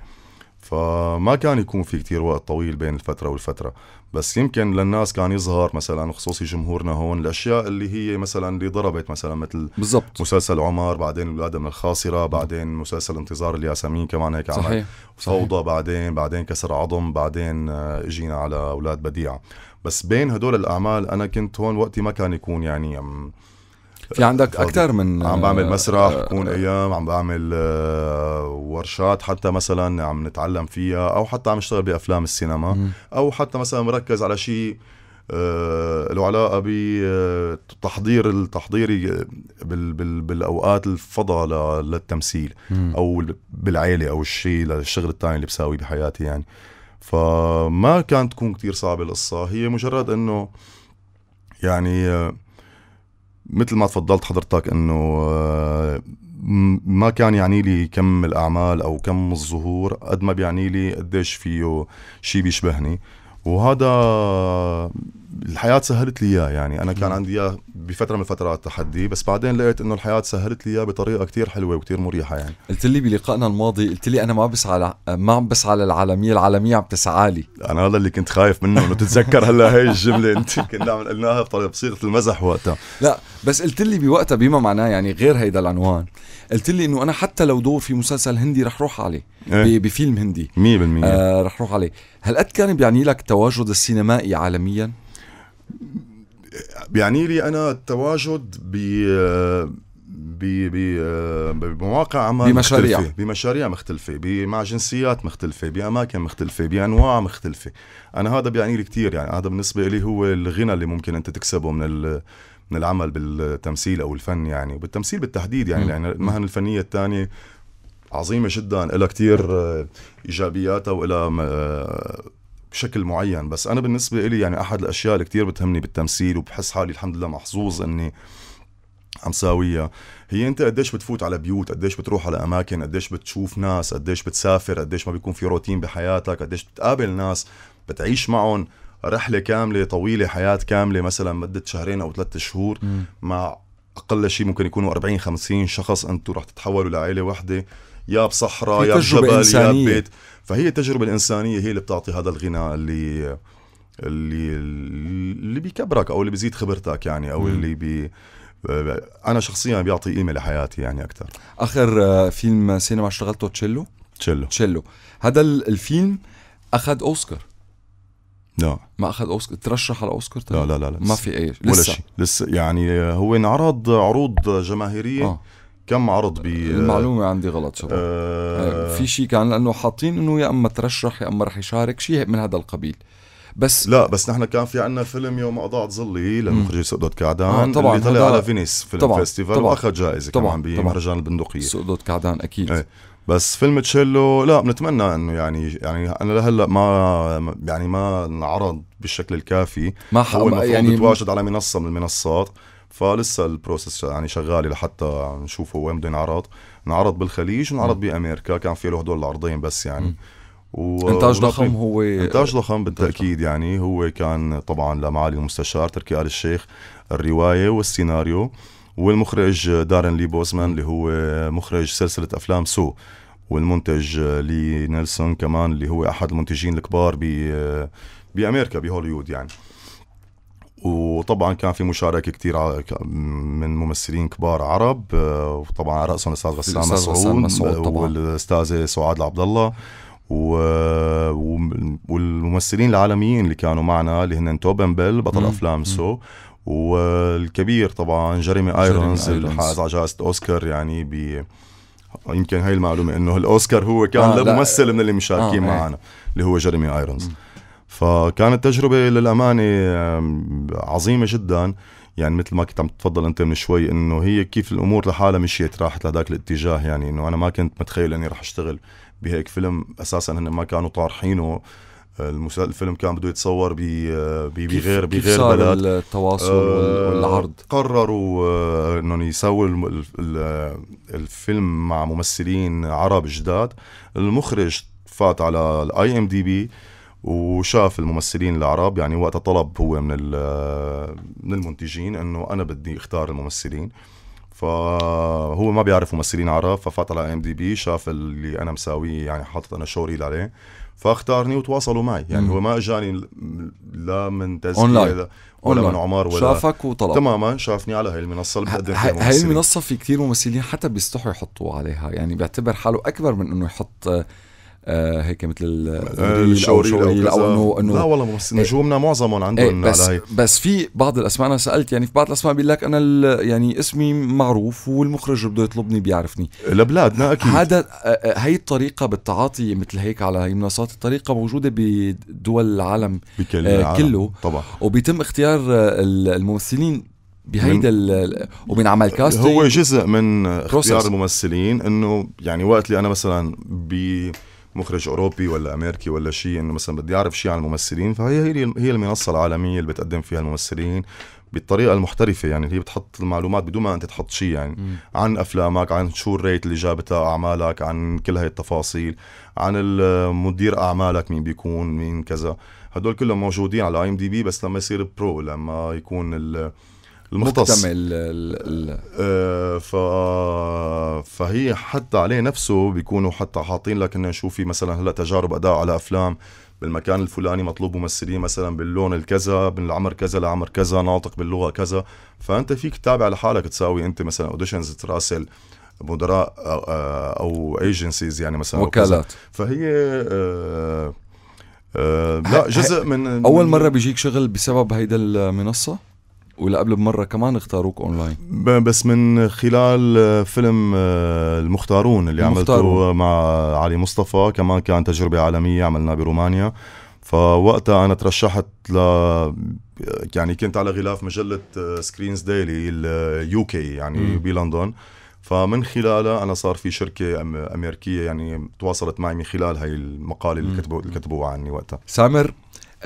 فما كان يكون في كتير وقت طويل بين الفترة والفترة بس يمكن للناس كان يظهر مثلا خصوصي جمهورنا هون الأشياء اللي هي مثلا اللي ضربت مثلا مثل بالزبط. مسلسل عمر بعدين الولادة من الخاصرة بعدين مسلسل انتظار الياسمين كمان هيك عمل صحيح. فوضى صحيح. بعدين بعدين كسر عظم بعدين آه، اجينا على أولاد بديعة بس بين هدول الأعمال أنا كنت هون وقتي ما كان يكون يعني في عندك اكثر من عم بعمل آه، مسرح آه، بكون آه. ايام عم بعمل ورشات حتى مثلا عم نتعلم فيها او حتى عم اشتغل بافلام السينما او حتى مثلا مركز على شيء له علاقه بتحضير التحضيري بالاوقات الفضاء للتمثيل او بالعيله او الشيء للشغل الثاني اللي بساويه بحياتي يعني فما كانت تكون كتير صعبه القصه هي مجرد انه يعني مثل ما تفضلت حضرتك انه آه، ما كان يعني لي كم الاعمال او كم الظهور قد ما بيعني لي قديش فيه شيء بيشبهني وهذا الحياه سهلت لي اياه يعني انا كان عندي اياه بفتره من الفترات تحدي بس بعدين لقيت انه الحياه سهلت لي اياه بطريقه كتير حلوه وكتير مريحه يعني قلت لي بلقائنا الماضي قلت لي انا ما بسعى ما عم بسعى للعالميه العالميه عم تسعى لي انا هذا اللي كنت خايف منه انه تتذكر هلا هي الجمله انت كنا عم قلناها بطريقه بصيغه المزح وقتها لا بس قلت لي بوقتها بما معناه يعني غير هيدا العنوان قلت لي انه انا حتى لو دور في مسلسل هندي رح روح عليه إيه؟ بفيلم هندي 100% آه رح روح عليه هل قد كان بيعني لك التواجد السينمائي عالميا بيعني لي انا التواجد ب بمواقع عمل بمشاريع مختلفة بمشاريع مختلفة مع جنسيات مختلفة بأماكن مختلفة بأنواع مختلفة أنا هذا بيعني لي كثير يعني هذا بالنسبة لي هو الغنى اللي ممكن أنت تكسبه من من العمل بالتمثيل أو الفن يعني وبالتمثيل بالتحديد يعني يعني المهن الفنية الثانية عظيمة جدا لها كثير آه، إيجابياتها وإلها آه، بشكل معين بس انا بالنسبه لي يعني احد الاشياء اللي كثير بتهمني بالتمثيل وبحس حالي الحمد لله محظوظ اني عم ساويها هي انت قديش بتفوت على بيوت قديش بتروح على اماكن قديش بتشوف ناس قديش بتسافر قديش ما بيكون في روتين بحياتك قديش بتقابل ناس بتعيش معهم رحلة كاملة طويلة حياة كاملة مثلا مدة شهرين أو ثلاثة شهور م. مع أقل شيء ممكن يكونوا 40 50 شخص أنتوا رح تتحولوا لعائلة واحدة يا بصحراء يا بجبل يا ببيت فهي التجربه الانسانيه هي اللي بتعطي هذا الغناء اللي اللي اللي بيكبرك او اللي بيزيد خبرتك يعني او اللي بي انا شخصيا بيعطي قيمه لحياتي يعني اكثر اخر آه، فيلم سينما اشتغلته تشيلو تشيلو تشيلو هذا الفيلم اخذ اوسكار لا ما اخذ اوسكار ترشح على اوسكار طيب. لا لا لا, لسه. ما في اي لسه. ولا شيء لسه يعني هو انعرض عروض جماهيريه آه. كم عرض ب المعلومه عندي غلط شباب آه, آه، في شيء كان لانه حاطين انه يا اما ترشح يا اما رح يشارك شيء من هذا القبيل بس لا بس نحن كان في عندنا فيلم يوم اضاعت ظلي لمخرج سقدوت كعدان آه طبعا اللي طلع على فينيس فيلم طبعا فيستيفال واخذ جائزه طبعا كمان بمهرجان البندقيه سقدوت كعدان اكيد ايه بس فيلم تشيلو لا بنتمنى انه يعني يعني انا لهلا ما يعني ما انعرض بالشكل الكافي ما هو المفروض يعني يتواجد على منصه من المنصات فلسه البروسيس يعني شغاله لحتى نشوفه وين بده ينعرض انعرض بالخليج ونعرض بامريكا كان في له هدول العرضين بس يعني و... انتاج ضخم هو انتاج ضخم بالتاكيد يعني هو كان طبعا لمعالي المستشار تركي ال الشيخ الروايه والسيناريو والمخرج دارن لي بوزمان اللي هو مخرج سلسله افلام سو والمنتج لي نيلسون كمان اللي هو احد المنتجين الكبار ب بامريكا بهوليوود يعني وطبعا كان في مشاركه كثير من ممثلين كبار عرب آه، وطبعا على راسهم الاستاذ غسان مسعود آه، والاستاذه سعاد العبد الله و... والممثلين العالميين اللي كانوا معنا اللي هن توبن بيل بطل مم. افلام سو والكبير طبعا جيريمي ايرونز اللي حاز على جائزه اوسكار يعني ب يمكن هاي المعلومه انه الاوسكار هو كان آه لممثل من اللي مشاركين آه إيه. معنا اللي هو جيريمي ايرونز مم. فكانت تجربة للأمانة عظيمة جدا يعني مثل ما كنت عم تفضل انت من شوي انه هي كيف الامور لحالها مشيت راحت لهداك الاتجاه يعني انه انا ما كنت متخيل اني رح اشتغل بهيك فيلم اساسا هن ما كانوا طارحينه الفيلم كان بده يتصور آه، بغير بغير بلد التواصل آه، والعرض قرروا آه، انهم يسووا الفيلم مع ممثلين عرب جداد المخرج فات على الاي ام دي بي وشاف الممثلين العرب يعني وقتها طلب هو من من المنتجين انه انا بدي اختار الممثلين فهو ما بيعرف ممثلين عرب ففات على ام دي بي شاف اللي انا مساويه يعني حاطط انا شوري عليه فاختارني وتواصلوا معي يعني هو ما اجاني لا من تزكيه ولا من عمار ولا شافك وطلب تماما شافني على هاي المنصه اللي بقدم فيها هاي المنصه في كثير ممثلين حتى بيستحوا يحطوا عليها يعني بيعتبر حاله اكبر من انه يحط آه، هيك مثل الشوري آه، او, أو انه انه لا والله بس إيه. نجومنا معظمهم عندهم إيه، بس على بس في بعض الاسماء انا سالت يعني في بعض الاسماء بيقول لك انا يعني اسمي معروف والمخرج بده يطلبني بيعرفني لبلادنا اكيد هذا هي آه، الطريقه بالتعاطي مثل هيك على هي منصات الطريقه موجوده بدول العالم بكل العالم. كله طبعا وبيتم اختيار الممثلين بهيدا ومن عمل كاستنج هو جزء من اختيار الممثلين انه يعني وقت اللي انا مثلا ب مخرج اوروبي ولا امريكي ولا شيء انه مثلا بدي اعرف شيء عن الممثلين فهي هي هي المنصه العالميه اللي بتقدم فيها الممثلين بالطريقه المحترفه يعني هي بتحط المعلومات بدون ما انت تحط شيء يعني م. عن افلامك عن شو الريت اللي جابتها اعمالك عن كل هاي التفاصيل عن مدير اعمالك مين بيكون مين كذا هدول كلهم موجودين على اي ام دي بي بس لما يصير برو لما يكون ال المختص مكتمل ال آه، ف... فهي حتى عليه نفسه بيكونوا حتى حاطين لك انه شو في مثلا هلا تجارب اداء على افلام بالمكان الفلاني مطلوب ممثلين مثلا باللون الكذا من العمر كذا لعمر كذا ناطق باللغه كذا فانت فيك تتابع لحالك تساوي انت مثلا اوديشنز تراسل مدراء آه، او ايجنسيز يعني مثلا وكالات فهي أه أه لا جزء من اول مره بيجيك شغل بسبب هيدا المنصه ولا قبل بمره كمان اختاروك اونلاين بس من خلال آه، فيلم آه، المختارون اللي المختارون. عملته مع علي مصطفى كمان كان تجربه عالميه عملناه برومانيا فوقتها انا ترشحت ل يعني كنت على غلاف مجله سكرينز ديلي اليو كي يعني م. بلندن فمن خلالها انا صار في شركه امريكيه يعني تواصلت معي من خلال هاي المقاله اللي كتبوها عني وقتها سامر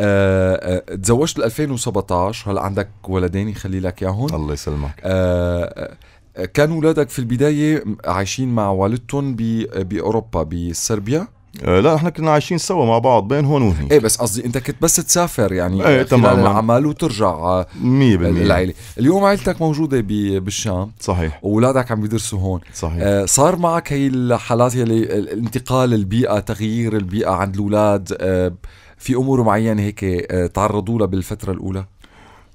آه،, آه تزوجت بال 2017 هلا عندك ولدين يخلي لك اياهم الله يسلمك آه, آه، كانوا اولادك في البدايه عايشين مع والدتهم باوروبا بصربيا آه، لا احنا كنا عايشين سوا مع بعض بين هون وهون ايه بس قصدي انت كنت بس تسافر يعني ايه تمام العمل وترجع 100% العيله اليوم عيلتك موجوده بالشام صحيح واولادك عم يدرسوا هون صحيح آه صار معك هي الحالات يلي الانتقال البيئه تغيير البيئه عند الاولاد آه في امور معينه هيك آه، تعرضوا لها بالفتره الاولى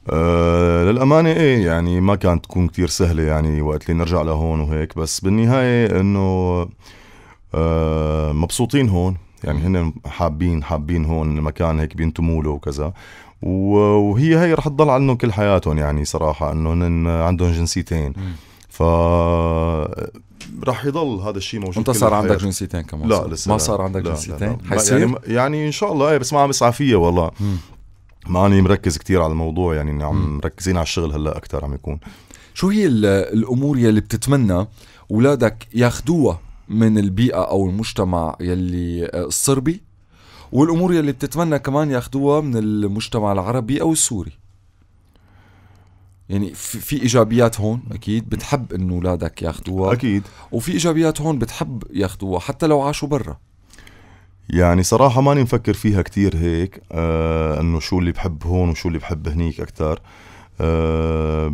أه للأمانة إيه يعني ما كانت تكون كتير سهلة يعني وقت اللي نرجع لهون وهيك بس بالنهاية إنه أه مبسوطين هون يعني هن حابين حابين هون المكان هيك بينتموا له وكذا وهي هي رح تضل عنهم كل حياتهم يعني صراحة إنه هن عندهم جنسيتين ف رح يضل هذا الشيء موجود انت صار عندك جنسيتين كمان لا لسه ما صار عندك لا جنسيتين لا لا. يعني يعني ان شاء الله ايه بس ما عم بسعى فيها والله ماني مركز كتير على الموضوع يعني عم مركزين على الشغل هلا اكثر عم يكون شو هي الامور يلي بتتمنى اولادك ياخدوها من البيئه او المجتمع يلي آه، الصربي والامور يلي بتتمنى كمان ياخدوها من المجتمع العربي او السوري يعني في, ايجابيات هون اكيد بتحب انه اولادك ياخذوها اكيد وفي ايجابيات هون بتحب ياخذوها حتى لو عاشوا برا يعني صراحه ماني مفكر فيها كتير هيك آه انه شو اللي بحب هون وشو اللي بحب هنيك اكثر آه آه،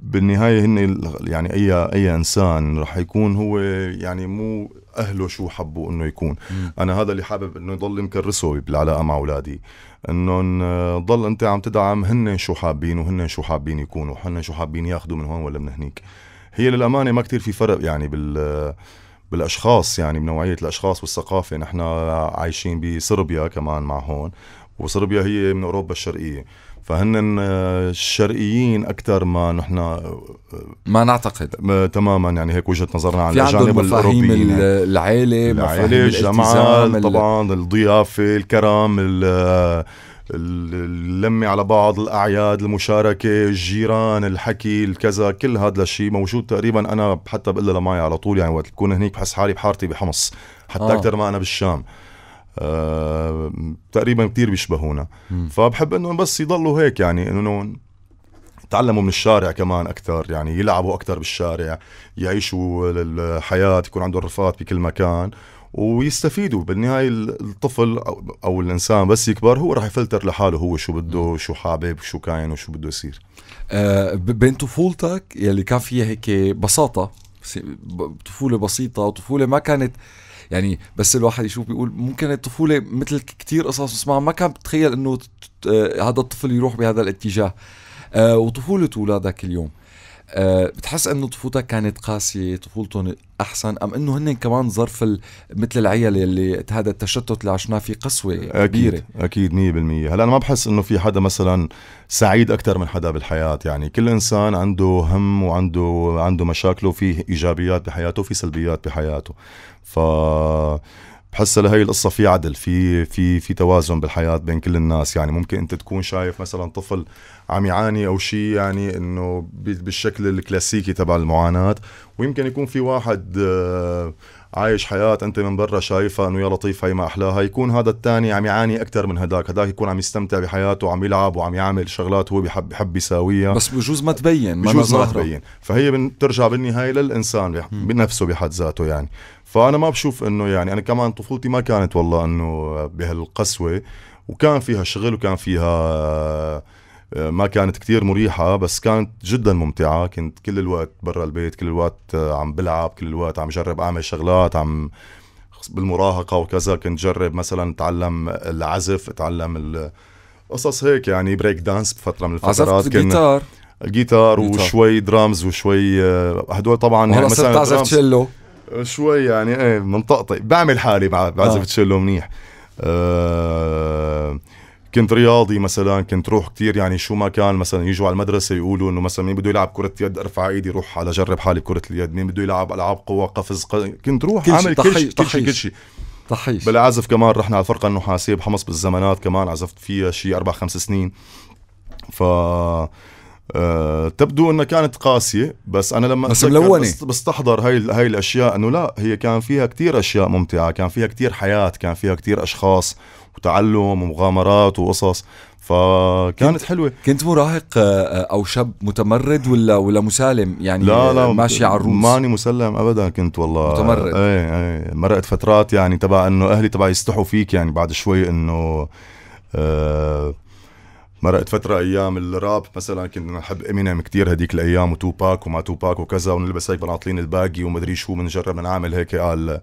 بالنهايه هن يعني اي اي انسان رح يكون هو يعني مو اهله شو حبوا انه يكون مم. انا هذا اللي حابب انه يضل مكرسه بالعلاقه مع اولادي انه آه، ضل انت عم تدعم هن شو حابين وهن شو حابين يكونوا وهن شو حابين ياخذوا من هون ولا من هنيك هي للامانه ما كتير في فرق يعني بال آه، بالاشخاص يعني بنوعيه الاشخاص والثقافه نحن عايشين بصربيا كمان مع هون وصربيا هي من اوروبا الشرقيه فهن الشرقيين اكثر ما نحن ما نعتقد تماما يعني هيك وجهه نظرنا عن الاجانب الاوروبيين مفاهيم العائله العائله الجماعه طبعا الضيافه الكرم اللمة على بعض الأعياد المشاركة الجيران الحكي الكذا كل هذا الشيء موجود تقريبا أنا حتى بقول لها على طول يعني وقت بكون هنيك بحس حالي بحارتي بحمص حتى آه. أكثر ما أنا بالشام آه، تقريبا كتير بيشبهونا فبحب انه بس يضلوا هيك يعني انه يتعلموا من الشارع كمان اكثر يعني يلعبوا اكثر بالشارع يعيشوا الحياه يكون عندهم رفات بكل مكان ويستفيدوا بالنهايه الطفل او, الانسان بس يكبر هو راح يفلتر لحاله هو شو بده شو حابب شو كاين وشو بده يصير آه بين طفولتك يلي كان فيها هيك بساطه طفوله بسيطه وطفوله ما كانت يعني بس الواحد يشوف بيقول ممكن الطفوله مثل كتير قصص بسمعها ما كان بتخيل انه آه، هذا الطفل يروح بهذا الاتجاه آه، وطفوله اولادك اليوم آه، بتحس انه طفولتها كانت قاسيه طفولتهم احسن ام انه هن كمان ظرف مثل العيال اللي هذا التشتت اللي عشناه في قسوه كبيره اكيد 100% هلا انا ما بحس انه في حدا مثلا سعيد اكثر من حدا بالحياه يعني كل انسان عنده هم وعنده عنده مشاكله في ايجابيات بحياته وفي سلبيات بحياته ف بحس لهي القصه في عدل في في في توازن بالحياه بين كل الناس يعني ممكن انت تكون شايف مثلا طفل عم يعاني او شيء يعني انه بالشكل الكلاسيكي تبع المعاناه ويمكن يكون في واحد آه، عايش حياه انت من برا شايفها انه يا لطيف هي ما احلاها يكون هذا الثاني عم يعاني اكثر من هداك هداك يكون عم يستمتع بحياته وعم يلعب وعم يعمل شغلات هو بحب بحب يساويها بس بجوز ما تبين ما بجوز ما تبين فهي بترجع بالنهايه للانسان بنفسه بحد ذاته يعني فانا ما بشوف انه يعني انا كمان طفولتي ما كانت والله انه بهالقسوه وكان فيها شغل وكان فيها آه، ما كانت كتير مريحة بس كانت جدا ممتعة كنت كل الوقت برا البيت كل الوقت آه، عم بلعب كل الوقت عم جرب أعمل شغلات عم بالمراهقة وكذا كنت جرب مثلا اتعلم العزف اتعلم قصص هيك يعني بريك دانس بفترة من الفترات عزفت جيتار جيتار وشوي درامز وشوي آه، هدول طبعا يعني مثلا تعزف تشيلو شوي يعني ايه منطقطي بعمل حالي بعزف آه. تشيلو منيح أه كنت رياضي مثلا كنت روح كتير يعني شو ما كان مثلا يجوا على المدرسه يقولوا انه مثلا مين بده يلعب كره يد ارفع ايدي روح على جرب حالي كرة اليد مين بده يلعب العاب قوه قفز كنت روح كل عامل كل شيء كل شيء كل شيء تحيش بالعزف كمان رحنا على الفرقه النحاسيه بحمص بالزمانات كمان عزفت فيها شيء اربع خمس سنين ف آه، تبدو انها كانت قاسيه بس انا لما بس ملونه بستحضر هاي هاي الاشياء انه لا هي كان فيها كتير اشياء ممتعه كان فيها كتير حياه كان فيها كتير اشخاص وتعلم ومغامرات وقصص فكانت كنت حلوه كنت مراهق آه، آه، او شاب متمرد ولا ولا مسالم يعني لا لا آه، ماشي على الروس ماني مسلم ابدا كنت والله متمرد اي اي مرقت فترات يعني تبع انه اهلي تبع يستحوا فيك يعني بعد شوي انه آه مرقت فتره ايام الراب مثلا كنا نحب امينيم كثير هديك الايام وتوباك وما توباك وكذا ونلبس هيك بنعطلين الباقي ومدري شو بنجرب نعمل هيك قال آه،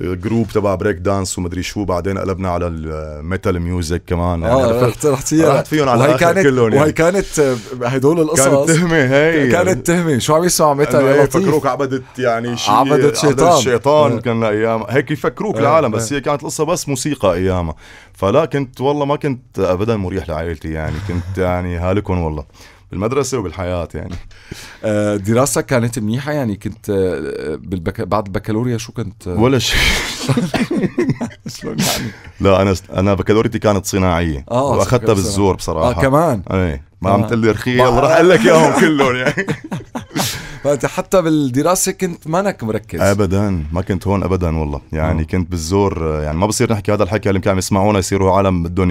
جروب تبع بريك دانس ومدري شو بعدين قلبنا على الميتال ميوزك كمان يعني اه رحت رحت فيها رحت فيهم على وهي كانت كلهم يعني. وهي كانت آه، هدول القصص كانت تهمه هي كانت تهمه شو عم يسمع ميتال يا لطيف فكروك عبدة يعني شيء عبدة شيطان شيطان إيه. كنا ايام هيك يفكروك اه العالم بس إيه. هي كانت القصه بس موسيقى ايامها فلا كنت والله ما كنت ابدا مريح لعائلتي يعني كنت يعني هالكون والله بالمدرسه وبالحياه يعني آه، دراسة كانت منيحه يعني كنت آه، بالبك... بعد البكالوريا شو كنت ولا شيء شلون يعني لا انا انا بكالوريتي كانت صناعيه اه واخذتها بالزور بصراحه اه كمان ايه ما عم آه. تقول لي رخيص يلا راح اقول لك اياهم كلهم يعني فانت حتى بالدراسه كنت مانك مركز ابدا ما كنت هون ابدا والله يعني أوه. كنت بالزور يعني ما بصير نحكي هذا الحكي اللي كانوا يسمعونا يصيروا عالم بدهم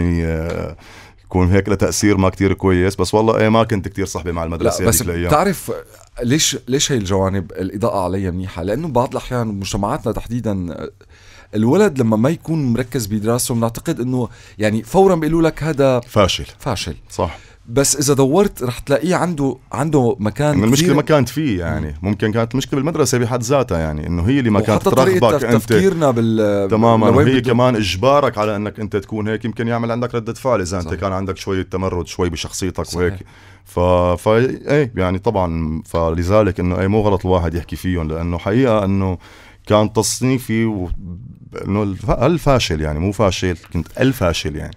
يكون هيك لتأثير ما كتير كويس بس والله ايه ما كنت كتير صحبة مع المدرسة لا بس بتعرف ليش ليش هي الجوانب الإضاءة عليها منيحة لأنه بعض الأحيان مجتمعاتنا تحديدا الولد لما ما يكون مركز بدراسته بنعتقد انه يعني فورا بيقولوا لك هذا فاشل فاشل صح بس اذا دورت رح تلاقيه عنده عنده مكان المشكله ما كانت فيه يعني ممكن كانت المشكله بالمدرسه بحد ذاتها يعني انه هي اللي ما كانت ترغبك انت تفكيرنا بال تماما وهي كمان اجبارك على انك انت تكون هيك يمكن يعمل عندك رده فعل اذا انت كان عندك شويه تمرد شوي بشخصيتك صحيح. وهيك ف ف ايه يعني طبعا فلذلك انه اي مو غلط الواحد يحكي فيهم لانه حقيقه انه كان تصنيفي و... انه الفاشل يعني مو فاشل كنت الفاشل يعني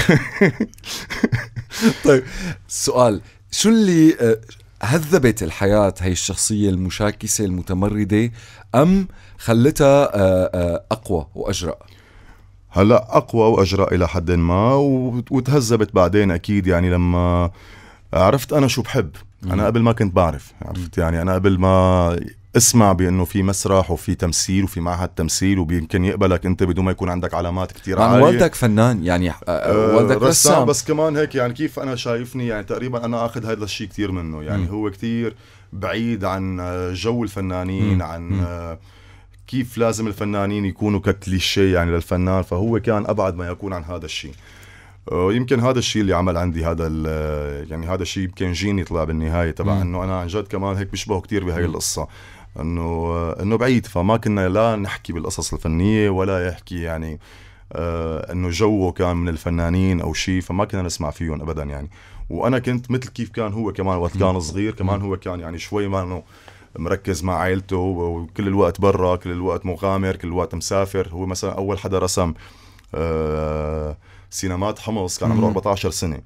طيب سؤال شو اللي آه، هذبت الحياة هاي الشخصية المشاكسة المتمردة أم خلتها آه، آه، أقوى وأجرأ؟ هلا أقوى وأجرأ إلى حد ما وتهذبت بعدين أكيد يعني لما عرفت أنا شو بحب أنا قبل ما كنت بعرف عرفت يعني أنا قبل ما اسمع بانه في مسرح وفي تمثيل وفي معهد تمثيل ويمكن يقبلك انت بدون ما يكون عندك علامات كثير عاليه والدك فنان يعني أه, آه، والدك رسام. رسام بس كمان هيك يعني كيف انا شايفني يعني تقريبا انا اخذ هذا الشيء كثير منه يعني م. هو كثير بعيد عن جو الفنانين م. عن م. كيف لازم الفنانين يكونوا ككليشيه يعني للفنان فهو كان ابعد ما يكون عن هذا الشيء آه، يمكن هذا الشيء اللي عمل عندي هذا يعني هذا الشيء يمكن جيني طلع بالنهايه تبع انه انا عن جد كمان هيك بشبهه كثير بهي القصه انه انه بعيد فما كنا لا نحكي بالقصص الفنيه ولا يحكي يعني آه انه جوه كان من الفنانين او شيء فما كنا نسمع فيهم ابدا يعني وانا كنت مثل كيف كان هو كمان وقت كان صغير كمان هو كان يعني شوي ما انه مركز مع عائلته وكل الوقت برا كل الوقت مغامر كل الوقت مسافر هو مثلا اول حدا رسم آه سينمات حمص كان عمره 14 سنه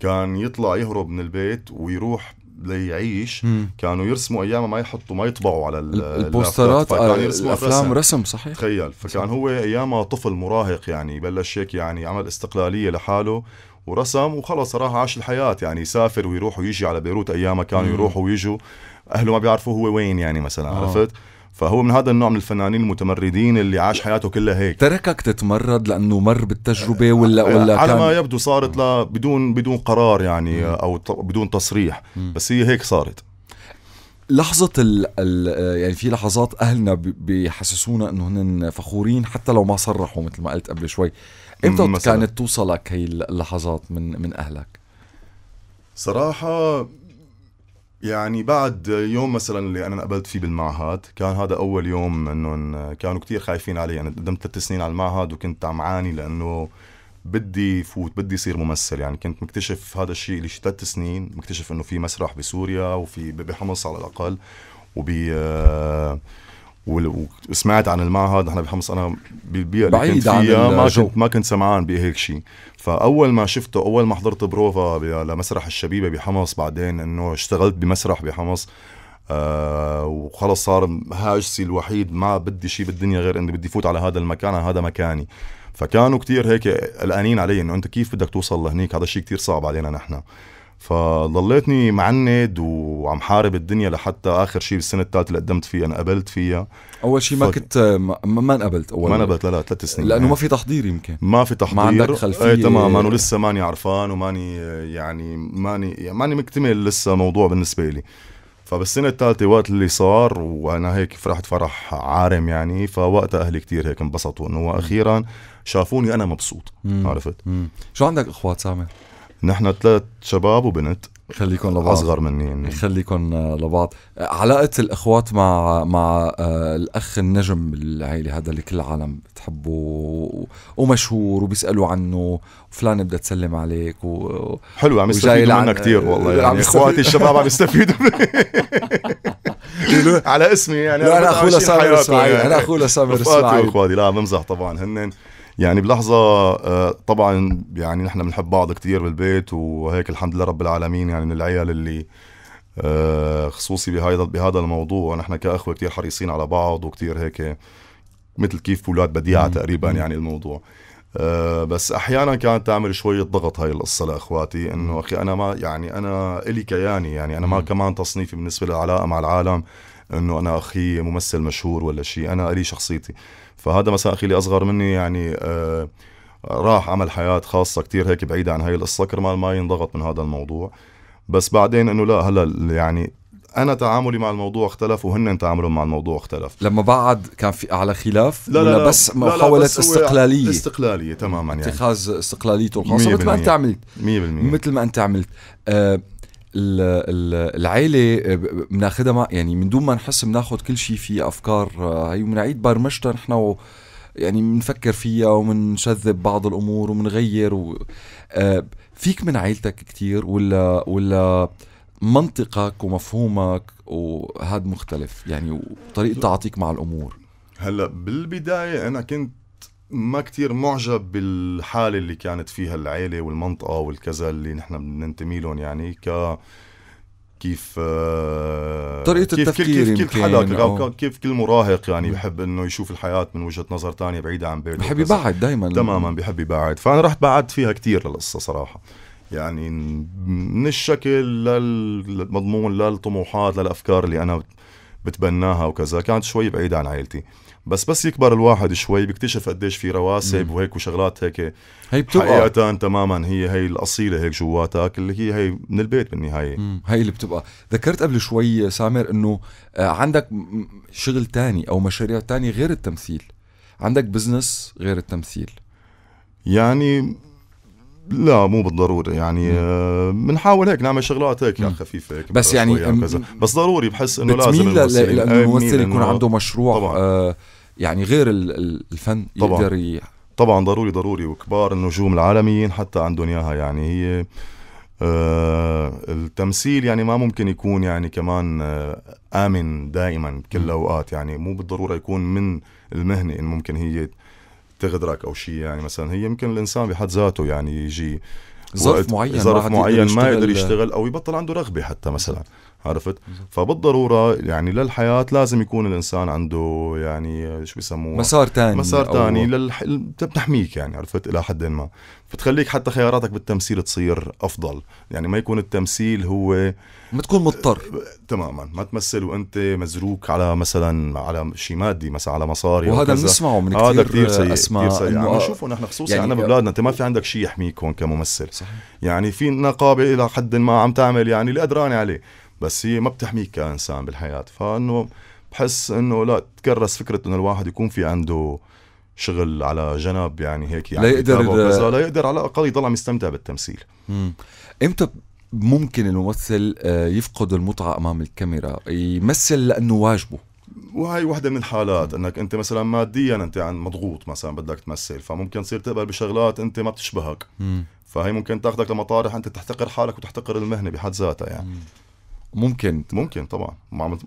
كان يطلع يهرب من البيت ويروح ليعيش كانوا يرسموا ايامها ما يحطوا ما يطبعوا على البوسترات كانوا يرسموا افلام رسم صحيح تخيل فكان هو ايامها طفل مراهق يعني بلش هيك يعني عمل استقلاليه لحاله ورسم وخلص راح عاش الحياه يعني يسافر ويروح ويجي على بيروت ايامها كانوا يروحوا ويجوا اهله ما بيعرفوا هو وين يعني مثلا آه. عرفت فهو من هذا النوع من الفنانين المتمردين اللي عاش حياته كلها هيك تركك تتمرد لانه مر بالتجربه ولا ولا على ما يبدو صارت لا بدون بدون قرار يعني او بدون تصريح بس هي هيك صارت لحظة ال الـ يعني في لحظات أهلنا بيحسسونا إنه هن فخورين حتى لو ما صرحوا مثل ما قلت قبل شوي إمتى كانت توصلك هي اللحظات من من أهلك؟ صراحة يعني بعد يوم مثلا اللي انا قبلت فيه بالمعهد كان هذا اول يوم انه كانوا كتير خايفين علي انا يعني قدمت ثلاث سنين على المعهد وكنت عم عاني لانه بدي فوت بدي صير ممثل يعني كنت مكتشف هذا الشيء لي ثلاث سنين مكتشف انه في مسرح بسوريا وفي بحمص على الاقل وبي آه، وسمعت عن المعهد نحن بحمص انا بالبيئه اللي بعيد كنت فيها ما كنت ما كنت سمعان بهيك شيء فاول ما شفته اول ما حضرت بروفا لمسرح الشبيبه بحمص بعدين انه اشتغلت بمسرح بحمص آه وخلص صار هاجسي الوحيد ما بدي شيء بالدنيا غير اني بدي فوت على هذا المكان هذا مكاني فكانوا كتير هيك قلقانين علي انه انت كيف بدك توصل لهنيك هذا الشيء كتير صعب علينا نحن فضليتني معند وعم حارب الدنيا لحتى اخر شيء بالسنه الثالثه اللي قدمت فيها انقبلت فيها اول شيء ما كنت ما انقبلت اول ما انقبلت لا لا ثلاث سنين لانه يعني. ما في تحضير يمكن ما في تحضير ما عندك خلفيه ايه انا لسه ماني عرفان وماني يعني ماني يعني ماني مكتمل لسه موضوع بالنسبه لي فبالسنة الثالثة وقت اللي صار وأنا هيك فرحت فرح عارم يعني فوقتها أهلي كتير هيك انبسطوا إنه أخيرا شافوني أنا مبسوط مم. عرفت مم. شو عندك إخوات سامر؟ نحن ثلاث شباب وبنت خليكم لبعض اصغر مني يعني خليكم آه، لبعض علاقه الاخوات مع مع آه، الاخ النجم العائله هذا اللي كل العالم بتحبه ومشهور وبيسالوا عنه وفلان بدها تسلم عليك و... حلو عم يستفيدوا منها كثير والله يعني اخواتي الشباب عم يستفيدوا على اسمي يعني انا اخوه لسامر اسماعيل انا يعني. اخوه لسامر اسماعيل اخواتي لا بمزح طبعا هن يعني بلحظه آه، طبعا يعني نحن بنحب بعض كثير بالبيت وهيك الحمد لله رب العالمين يعني من العيال اللي آه، خصوصي بهذا بهذا الموضوع نحن كاخوه كثير حريصين على بعض وكثير هيك مثل كيف اولاد بديعه تقريبا يعني الموضوع آه، بس احيانا كانت تعمل شويه ضغط هاي القصه لاخواتي انه اخي انا ما يعني انا الي كياني يعني انا ما كمان تصنيفي بالنسبه للعلاقه مع العالم انه انا اخي ممثل مشهور ولا شيء انا الي شخصيتي فهذا مثلا اخي اللي اصغر مني يعني آه راح عمل حياه خاصه كتير هيك بعيده عن هاي القصه كرمال ما ينضغط من هذا الموضوع بس بعدين انه لا هلا يعني انا تعاملي مع الموضوع اختلف وهن تعاملهم مع الموضوع اختلف لما بعد كان في على خلاف لا لا, لا بس محاوله استقلاليه استقلاليه تماما يعني اتخاذ استقلاليته الخاصه مثل ما انت عملت 100% مثل ما انت عملت آه العيلة آه، بناخدها مع يعني من دون ما نحس بناخد كل شيء في أفكار آه، هي وبنعيد برمجتها نحن يعني بنفكر فيها وبنشذب بعض الأمور وبنغير و آه، فيك من عيلتك كتير ولا ولا منطقك ومفهومك وهذا مختلف يعني وطريقة تعاطيك مع الأمور هلا بالبداية أنا كنت ما كتير معجب بالحالة اللي كانت فيها العيلة والمنطقة والكذا اللي نحن بننتمي لهم يعني ك كيف آه، طريقة كيف التفكير كيف, كيف كل حدا أو... كيف كل مراهق يعني بحب انه يشوف الحياة من وجهة نظر تانية بعيدة عن بيته بحب يبعد دائما تماما بحب يبعد فأنا رحت بعدت فيها كتير للقصة صراحة يعني من الشكل للمضمون للطموحات للأفكار اللي أنا بتبناها وكذا كانت شوي بعيدة عن عائلتي بس بس يكبر الواحد شوي بيكتشف قديش في رواسب وهيك وشغلات هيك هي بتبقى حقيقة تماما هي هي الأصيلة هيك جواتك اللي هي هي من البيت بالنهاية مم. هي اللي بتبقى ذكرت قبل شوي سامر إنه آه، عندك شغل تاني أو مشاريع تانية غير التمثيل عندك بزنس غير التمثيل يعني لا مو بالضروره يعني بنحاول آه، هيك نعمل شغلات هيك يعني خفيفه هيك بس يعني بس ضروري بحس انه لازم الممثل الممثل يكون عنده مشروع طبعًا. آه يعني غير الفن طبعًا. يقدر ي... طبعا ضروري ضروري وكبار النجوم العالميين حتى عندهم اياها يعني هي آه التمثيل يعني ما ممكن يكون يعني كمان آه امن دائما بكل الاوقات يعني مو بالضروره يكون من المهنه ان ممكن هي تغدرك او شيء يعني مثلا هي يمكن الانسان بحد ذاته يعني يجي ظرف معين ظرف معين ما يقدر يشتغل او يبطل عنده رغبه حتى مثلا عرفت فبالضروره يعني للحياه لازم يكون الانسان عنده يعني شو بيسموه مسار ثاني مسار ثاني للح... بتحميك يعني عرفت الى حد ما بتخليك حتى خياراتك بالتمثيل تصير افضل يعني ما يكون التمثيل هو ما تكون مضطر تماما ما تمثل وانت مزروك على مثلا على شيء مادي مثلا على مصاري وهذا بنسمعه من كثير هذا كثير سيء اسماء كثير سيء يعني نشوفه نحن خصوصا يعني عندنا ببلادنا انت ما في عندك شيء يحميك هون كممثل صحيح. يعني في نقابه الى حد ما عم تعمل يعني اللي قدرانه عليه بس هي ما بتحميك كانسان بالحياه فانه بحس انه لا تكرس فكره انه الواحد يكون في عنده شغل على جنب يعني هيك يعني لا يقدر لا يقدر على الاقل يضل عم يستمتع بالتمثيل امتى ممكن الممثل آه، يفقد المتعه امام الكاميرا يمثل لانه واجبه وهي وحده من الحالات انك انت مثلا ماديا انت عن يعني مضغوط مثلا بدك تمثل فممكن تصير تقبل بشغلات انت ما بتشبهك فهي ممكن تاخذك لمطارح انت تحتقر حالك وتحتقر المهنه بحد ذاتها يعني ممكن ممكن طبعا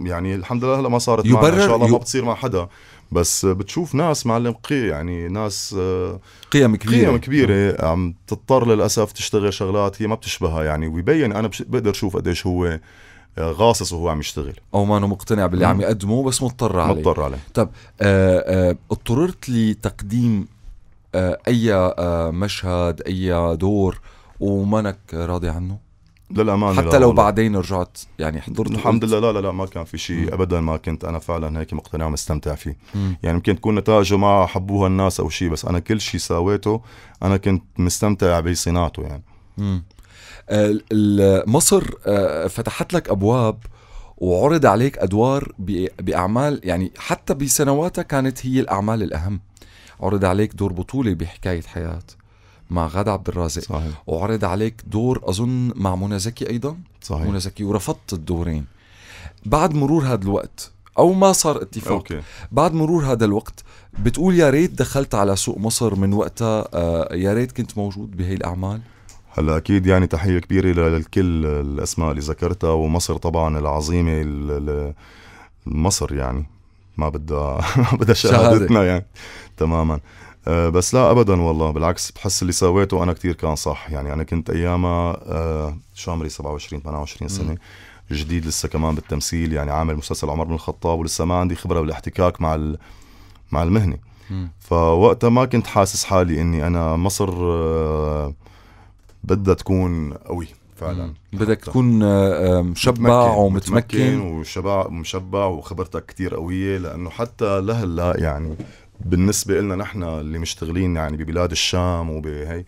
يعني الحمد لله هلا ما صارت يبرر معنا. ان شاء الله ما بتصير مع حدا بس بتشوف ناس معلم قي يعني ناس آه، قيم كبيره قيم كبيره نعم. عم تضطر للاسف تشتغل شغلات هي ما بتشبهها يعني ويبين انا بقدر اشوف قديش هو آه، غاصص وهو عم يشتغل او ما انه مقتنع باللي عم يقدمه بس مضطر عليه مضطر عليه طب آه، اضطررت لتقديم اي مشهد اي دور ومانك راضي عنه للامانه حتى لو بعدين رجعت يعني حضرت الحمد لله لا لا لا ما كان في شيء ابدا ما كنت انا فعلا هيك مقتنع ومستمتع فيه مم. يعني ممكن تكون نتائجه ما حبوها الناس او شيء بس انا كل شيء ساويته انا كنت مستمتع بصناعته يعني مم. آه، مصر آه، فتحت لك ابواب وعرض عليك ادوار باعمال يعني حتى بسنواتها كانت هي الاعمال الاهم عرض عليك دور بطولي بحكايه حياه مع غادة عبد الرازق صحيح. وعرض عليك دور أظن مع منى زكي أيضا صحيح. منى زكي ورفضت الدورين بعد مرور هذا الوقت او ما صار اتفاق أوكي. بعد مرور هذا الوقت بتقول يا ريت دخلت على سوق مصر من وقتها آه يا ريت كنت موجود بهي الاعمال هلا اكيد يعني تحيه كبيره للكل الاسماء اللي ذكرتها ومصر طبعا العظيمه مصر يعني ما بدها ما بدها شهادتنا يعني تماما أه بس لا ابدا والله بالعكس بحس اللي سويته انا كتير كان صح يعني انا كنت ايامها أه عمري 27 28 سنه جديد لسه كمان بالتمثيل يعني عامل مسلسل عمر بن الخطاب ولسه ما عندي خبره بالاحتكاك مع مع المهنه فوقتها ما كنت حاسس حالي اني انا مصر أه بدها تكون قوي فعلا بدك تكون آه، مشبع ومتمكن, ومتمكن وشبع مشبع وخبرتك كتير قويه لانه حتى لهلا يعني بالنسبه لنا نحن اللي مشتغلين يعني ببلاد الشام وبهي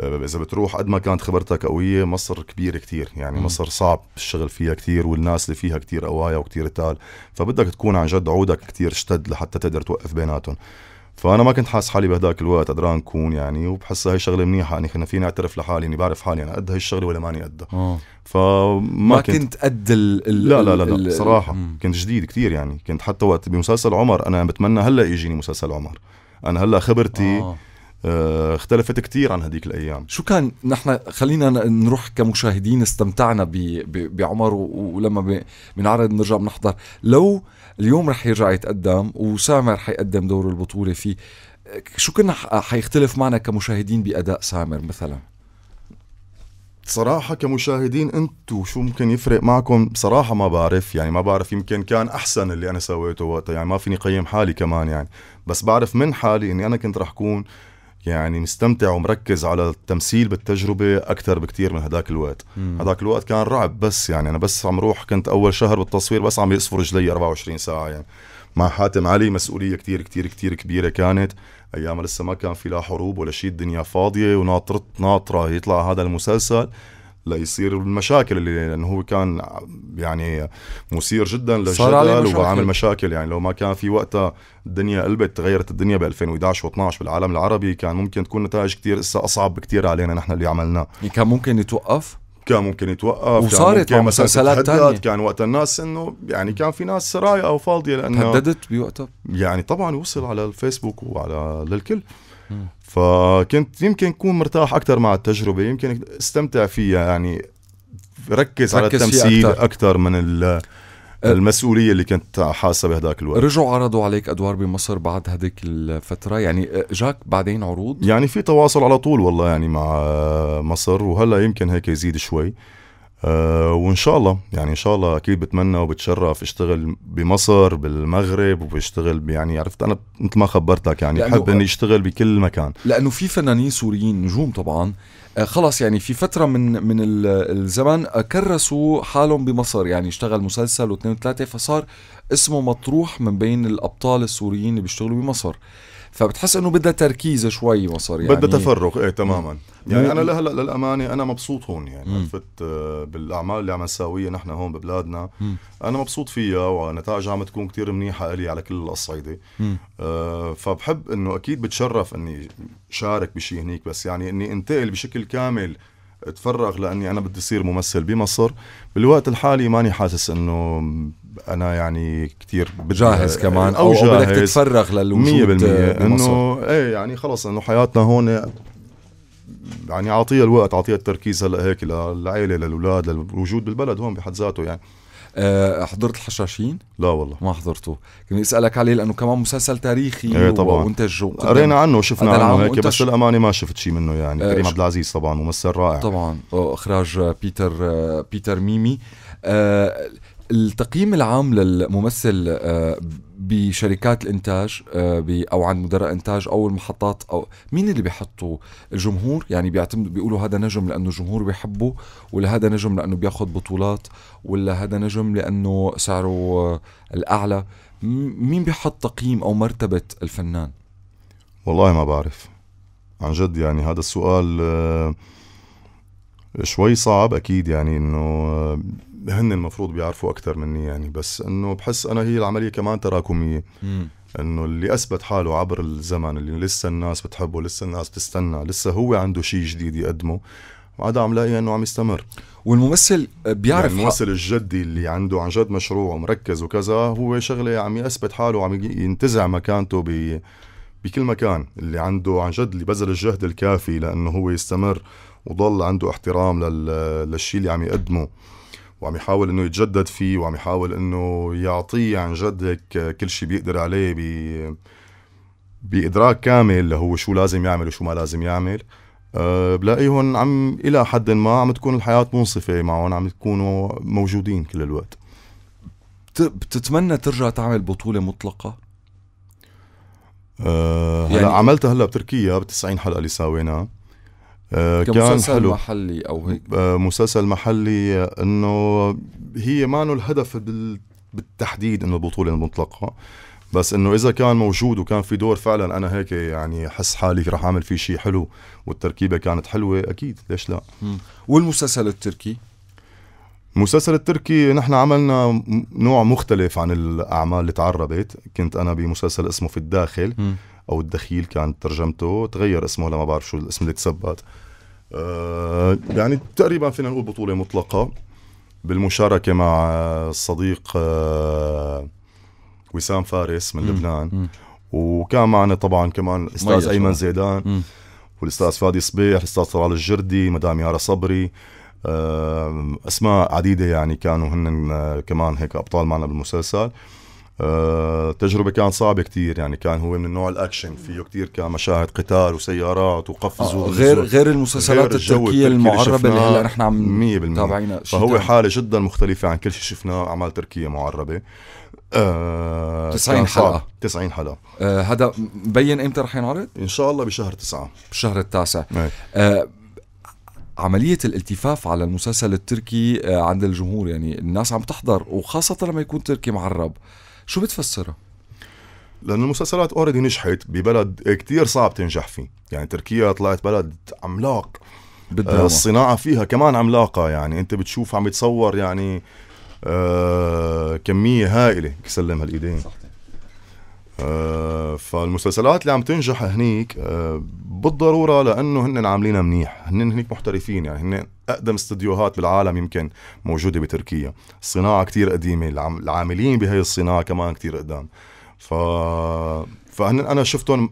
آه، اذا بتروح قد ما كانت خبرتها قويه مصر كبيره كتير يعني م. مصر صعب الشغل فيها كتير والناس اللي فيها كتير قوايا وكتير تال فبدك تكون عن جد عودك كتير اشتد لحتى تقدر توقف بيناتهم فانا ما كنت حاسس حالي بهداك الوقت قدران كون يعني وبحسها هي شغله منيحه اني يعني فيني اعترف لحالي اني بعرف حالي انا قد هي الشغله ولا ماني قدها آه. فما ما كنت, قد ال ال لا لا لا, لا صراحه كنت جديد كثير يعني كنت حتى وقت بمسلسل عمر انا بتمنى هلا يجيني مسلسل عمر انا هلا خبرتي آه. آه اختلفت كثير عن هذيك الايام شو كان نحن خلينا نروح كمشاهدين استمتعنا بعمر ولما بنعرض بنرجع بنحضر لو اليوم رح يرجع يتقدم وسامر حيقدم دور البطولة فيه شو كنا حيختلف معنا كمشاهدين بأداء سامر مثلا صراحة كمشاهدين انتو شو ممكن يفرق معكم بصراحة ما بعرف يعني ما بعرف يمكن كان احسن اللي انا سويته وقتها يعني ما فيني قيم حالي كمان يعني بس بعرف من حالي اني انا كنت رح كون يعني مستمتع ومركز على التمثيل بالتجربة أكثر بكتير من هداك الوقت هداك الوقت كان رعب بس يعني أنا بس عم روح كنت أول شهر بالتصوير بس عم يصفر رجلي 24 ساعة يعني مع حاتم علي مسؤولية كتير كتير كتير كبيرة كانت أيامها لسه ما كان في لا حروب ولا شيء الدنيا فاضية وناطرت ناطرة يطلع هذا المسلسل ليصير المشاكل اللي لانه هو كان يعني مثير جدا للجدل وعامل مشاكل يعني لو ما كان في وقتها الدنيا قلبت تغيرت الدنيا ب 2011 و12 بالعالم العربي كان ممكن تكون نتائج كتير اسا اصعب بكتير علينا نحن اللي عملناه يعني كان ممكن يتوقف كان ممكن يتوقف وصارت كان ممكن مسلسلات تانية كان وقت الناس انه يعني كان في ناس رايقه وفاضيه لانه تهددت بوقتها يعني طبعا وصل على الفيسبوك وعلى للكل فكنت يمكن أكون مرتاح اكثر مع التجربه يمكن استمتع فيها يعني ركز على التمثيل اكثر من أه. المسؤولية اللي كنت حاسة بهداك الوقت رجعوا عرضوا عليك أدوار بمصر بعد هذيك الفترة يعني أه، جاك بعدين عروض يعني في تواصل على طول والله يعني مع مصر وهلا يمكن هيك يزيد شوي آه، وان شاء الله يعني ان شاء الله اكيد بتمنى وبتشرف اشتغل بمصر بالمغرب وبشتغل يعني عرفت انا مثل ما خبرتك يعني بحب اني اشتغل بكل مكان لانه في فنانين سوريين نجوم طبعا آه، خلص يعني في فتره من من الزمن كرسوا حالهم بمصر يعني اشتغل مسلسل واثنين وثلاثه فصار اسمه مطروح من بين الابطال السوريين اللي بيشتغلوا بمصر فبتحس انه بدها تركيز شوي مصاري يعني بدها تفرغ ايه تماما يعني مم. انا لهلا للامانه انا مبسوط هون يعني مم. عرفت آه، بالاعمال اللي عم نساويها نحن هون ببلادنا مم. انا مبسوط فيها ونتائجها عم تكون كتير منيحه الي على كل الاصعده أه فبحب انه اكيد بتشرف اني شارك بشيء هنيك بس يعني اني انتقل بشكل كامل اتفرغ لاني انا بدي اصير ممثل بمصر بالوقت الحالي ماني حاسس انه انا يعني كثير بجهز آه، كمان او, أو بدك تتفرغ للوجود 100% آه، انه ايه يعني خلص انه حياتنا هون يعني اعطيها الوقت اعطيها التركيز هلا هيك للعائله للاولاد للوجود بالبلد هون بحد ذاته يعني آه، حضرت الحشاشين؟ لا والله ما حضرته، كنت اسالك عليه لانه كمان مسلسل تاريخي ايه طبعا وانتج قرينا عنه وشفنا عنه هيك بس للامانه ما شفت شيء منه يعني أه كريم عبد العزيز طبعا ممثل رائع طبعا اخراج بيتر بيتر ميمي أه التقييم العام للممثل آه، بشركات الانتاج آه، او عند مدراء انتاج او المحطات او مين اللي بيحطوا الجمهور يعني بيعتمد بيقولوا هذا نجم لانه الجمهور بيحبه ولا هذا نجم لانه بياخذ بطولات ولا هذا نجم لانه سعره آه، الاعلى مين بيحط تقييم او مرتبه الفنان والله ما بعرف عن جد يعني هذا السؤال شوي صعب اكيد يعني انه هن المفروض بيعرفوا اكثر مني يعني بس انه بحس انا هي العمليه كمان تراكميه انه اللي اثبت حاله عبر الزمن اللي لسه الناس بتحبه لسه الناس بتستنى لسه هو عنده شيء جديد يقدمه وعاد عم لاقي انه عم يستمر والممثل بيعرف يعني الممثل الجدي اللي عنده عن جد مشروع ومركز وكذا هو شغله عم يثبت حاله وعم ينتزع مكانته ب بكل مكان اللي عنده عن جد اللي بذل الجهد الكافي لانه هو يستمر وضل عنده احترام لل... للشيء اللي عم يقدمه وعم يحاول انه يتجدد فيه وعم يحاول انه يعطيه عن جد هيك آه، كل شيء بيقدر عليه ب بادراك كامل لهو شو لازم يعمل وشو ما لازم يعمل أه بلاقيهم عم الى حد ما عم تكون الحياه منصفه معهم عم يكونوا موجودين كل الوقت بتتمنى ترجع تعمل بطوله مطلقه؟ أه يعني... هلا عملتها هلا بتركيا بتسعين 90 حلقه اللي ساويناها آه كان حلو محلي او هيك آه مسلسل محلي انه هي مانو الهدف بال... بالتحديد انه البطوله المطلقه بس انه اذا كان موجود وكان في دور فعلا انا هيك يعني حس حالي رح اعمل فيه شيء حلو والتركيبه كانت حلوه اكيد ليش لا مم. والمسلسل التركي المسلسل التركي نحن عملنا نوع مختلف عن الاعمال اللي تعربت كنت انا بمسلسل اسمه في الداخل م. او الدخيل كانت ترجمته تغير اسمه لما بعرف شو الاسم اللي تثبت آه، يعني تقريبا فينا نقول بطوله مطلقه بالمشاركه مع الصديق آه، وسام فارس من لبنان وكان معنا طبعا كمان الاستاذ ايمن زيدان والاستاذ فادي صبيح الاستاذ طلال الجردي مدام يارا صبري اسماء عديده يعني كانوا هن آه، كمان هيك ابطال معنا بالمسلسل آه، تجربة كان صعبة كتير يعني كان هو من النوع الأكشن فيه كتير كان مشاهد قتال وسيارات وقفز آه غير غير المسلسلات التركية المعربة اللي هلا نحن عم تابعينها فهو حالة جدا مختلفة عن كل شيء شفناه أعمال تركية معربة آه 90 حلقة 90 حلقة آه، هذا آه مبين امتى رح ينعرض؟ ان شاء الله بشهر تسعة بالشهر التاسع نعم. آه عملية الالتفاف على المسلسل التركي آه، عند الجمهور يعني الناس عم تحضر وخاصة لما يكون تركي معرب شو بتفسرها؟ لانه المسلسلات اوريدي نجحت ببلد كتير صعب تنجح فيه يعني تركيا طلعت بلد عملاق بالدراما. آه، الصناعه فيها كمان عملاقه يعني انت بتشوف عم يتصور يعني آه كميه هائله سلم هالايدين آه فالمسلسلات اللي عم تنجح هنيك آه بالضروره لانه هن عاملينها منيح هن هنيك محترفين يعني هن اقدم استديوهات بالعالم يمكن موجوده بتركيا الصناعه كتير قديمه العاملين بهي الصناعه كمان كتير قدام ف فانا انا شفتهم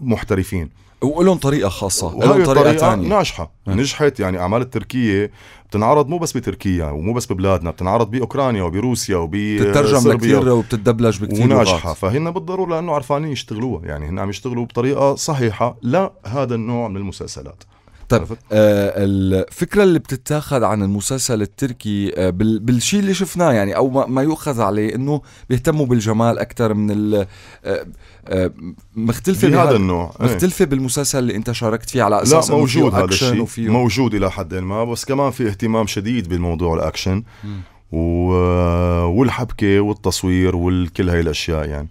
محترفين ولهم طريقه خاصه ولهم طريقه ثانيه ناجحه نجحت يعني اعمال التركيه بتنعرض مو بس بتركيا ومو بس ببلادنا بتنعرض باوكرانيا وبروسيا وب بتترجم لكثير وبتدبلج بكثير وناجحه فهن بالضروره لانه عرفانين يشتغلوها يعني هن عم يشتغلوا بطريقه صحيحه لهذا النوع من المسلسلات طيب آه الفكره اللي بتتاخذ عن المسلسل التركي آه بالشيء اللي شفناه يعني او ما, ما يؤخذ عليه انه بيهتموا بالجمال اكثر من ال آه آه مختلفه بهذا النوع إيه. مختلفه ايه. بالمسلسل اللي انت شاركت فيه على اساس لا موجود هذا الشيء وفيه موجود الى حد ما بس كمان في اهتمام شديد بالموضوع الاكشن و... والحبكه والتصوير وكل هاي الاشياء يعني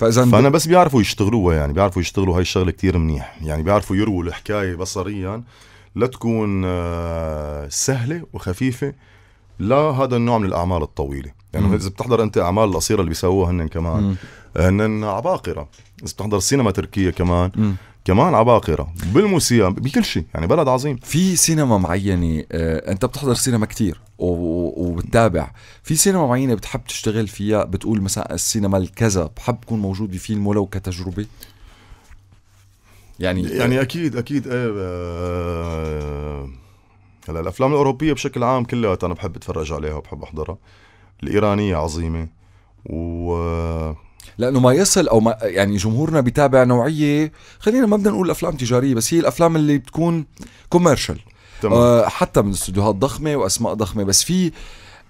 فاذا فانا بس بيعرفوا يشتغلوها يعني بيعرفوا يشتغلوا هاي الشغله كثير منيح يعني بيعرفوا يرووا الحكايه بصريا لتكون آه، سهله وخفيفه لا هذا النوع من الاعمال الطويله يعني اذا بتحضر انت اعمال القصيره اللي بيسووها هن كمان هن عباقره اذا بتحضر سينما تركيه كمان كمان عباقره بالموسيقى بكل شيء يعني بلد عظيم في سينما معينه آه، انت بتحضر سينما كتير وبتتابع في سينما معينه بتحب تشتغل فيها بتقول مثلا السينما الكذا بحب اكون موجود بفيلم ولو كتجربه يعني آه، يعني اكيد اكيد ايه آه، هلا آه الافلام الاوروبيه بشكل عام كلها انا بحب اتفرج عليها وبحب احضرها الايرانيه عظيمه و لانه ما يصل او ما يعني جمهورنا بيتابع نوعيه خلينا ما بدنا نقول افلام تجاريه بس هي الافلام اللي بتكون كوميرشال آه حتى من استديوهات ضخمه واسماء ضخمه بس في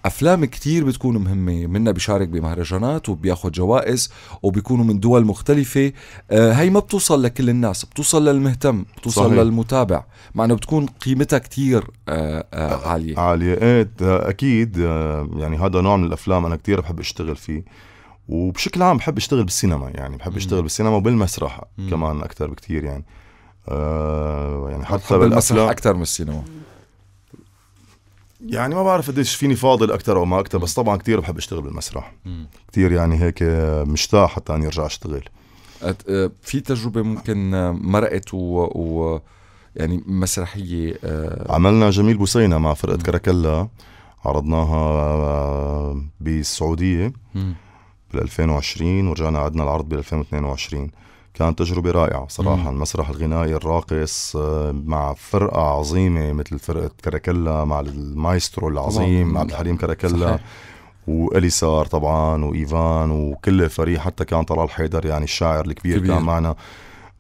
افلام كتير بتكون مهمه منا بيشارك بمهرجانات وبياخذ جوائز وبيكونوا من دول مختلفه آه هي ما بتوصل لكل الناس بتوصل للمهتم بتوصل صحيح. للمتابع مع انه بتكون قيمتها كتير آه آه, آه، عاليه عاليه ايه اكيد آه، يعني هذا نوع من الافلام انا كتير بحب اشتغل فيه وبشكل عام بحب اشتغل بالسينما يعني بحب اشتغل بالسينما وبالمسرح كمان اكثر بكثير يعني آه يعني حتى بالمسرح اكثر من السينما يعني ما بعرف قديش فيني فاضل اكثر او ما اكثر بس طبعا كثير بحب اشتغل بالمسرح كثير يعني هيك مشتاق حتى اني ارجع اشتغل آه، في تجربه ممكن مرقت و, و... يعني مسرحيه آه عملنا جميل بوسينا مع فرقه كراكلا عرضناها آه، بالسعوديه بال 2020 ورجعنا عدنا العرض بال 2022 كانت تجربة رائعة صراحة مم. المسرح الغنائي الراقص آه، مع فرقة عظيمة مثل فرقة كراكلا مع المايسترو العظيم عبد الحليم كراكلا وإلي سار طبعا وإيفان وكل الفريق حتى كان طلال حيدر يعني الشاعر الكبير كبير. كان معنا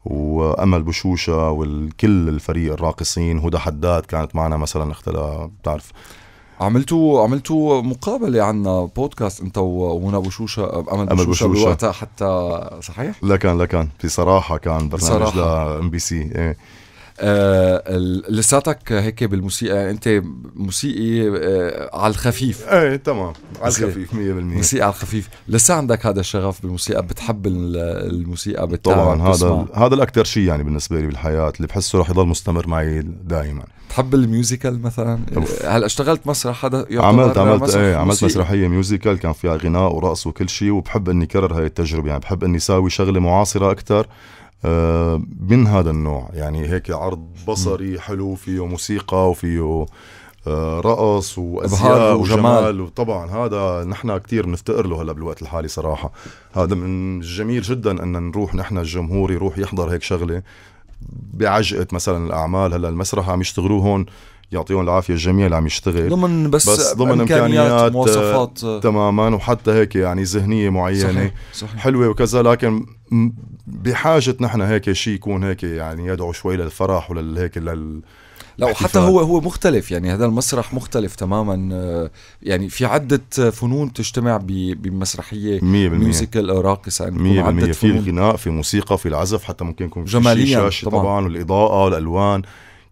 وامل بشوشه والكل الفريق الراقصين هدى حداد كانت معنا مثلا اختلا بتعرف عملتوا عملتوا مقابله عنا بودكاست انت ومنى أبو شوشة امل بوشوشه, بوشوشة. بوقتها حتى صحيح؟ لا كان لا كان بصراحه كان برنامج لـ إم بي سي ايه آه لساتك هيك بالموسيقى يعني انت موسيقي آه على الخفيف ايه تمام على الخفيف 100% موسيقى على الخفيف لسه عندك هذا الشغف بالموسيقى بتحب الموسيقى بتتابع طبعا هذا هذا الاكثر شيء يعني بالنسبه لي بالحياه اللي بحسه رح يضل مستمر معي دائما بتحب الميوزيكال مثلا هلا اشتغلت مسرح هذا عملت عملت مسرح ايه عملت مسرحيه ميوزيكال كان فيها غناء ورقص وكل شيء وبحب اني كرر هاي التجربه يعني بحب اني ساوي شغله معاصره اكثر آه، من هذا النوع يعني هيك عرض بصري حلو فيه موسيقى وفيه آه، رقص وازياء وجمال. وجمال وطبعا هذا نحن كثير بنفتقر له هلا بالوقت الحالي صراحه هذا من الجميل جدا ان نروح نحن الجمهور يروح يحضر هيك شغله بعجقه مثلا الاعمال هلا المسرح عم يشتغلوه هون يعطيهم العافيه الجميع اللي عم يشتغل ضمن بس, بس ضمن امكانيات آه، مواصفات آه. تماما وحتى هيك يعني ذهنيه معينه صحيح. صحيح. حلوه وكذا لكن بحاجه نحن هيك شيء يكون هيك يعني يدعو شوي للفرح وللهيك لل لا وحتى هو هو مختلف يعني هذا المسرح مختلف تماما آه، يعني في عدة فنون بتجتمع بمسرحية ميوزيكال أو راقصة يعني 100% في الغناء في موسيقى في العزف حتى ممكن يكون جماليا شاشة طبعا, طبعاً والإضاءة والألوان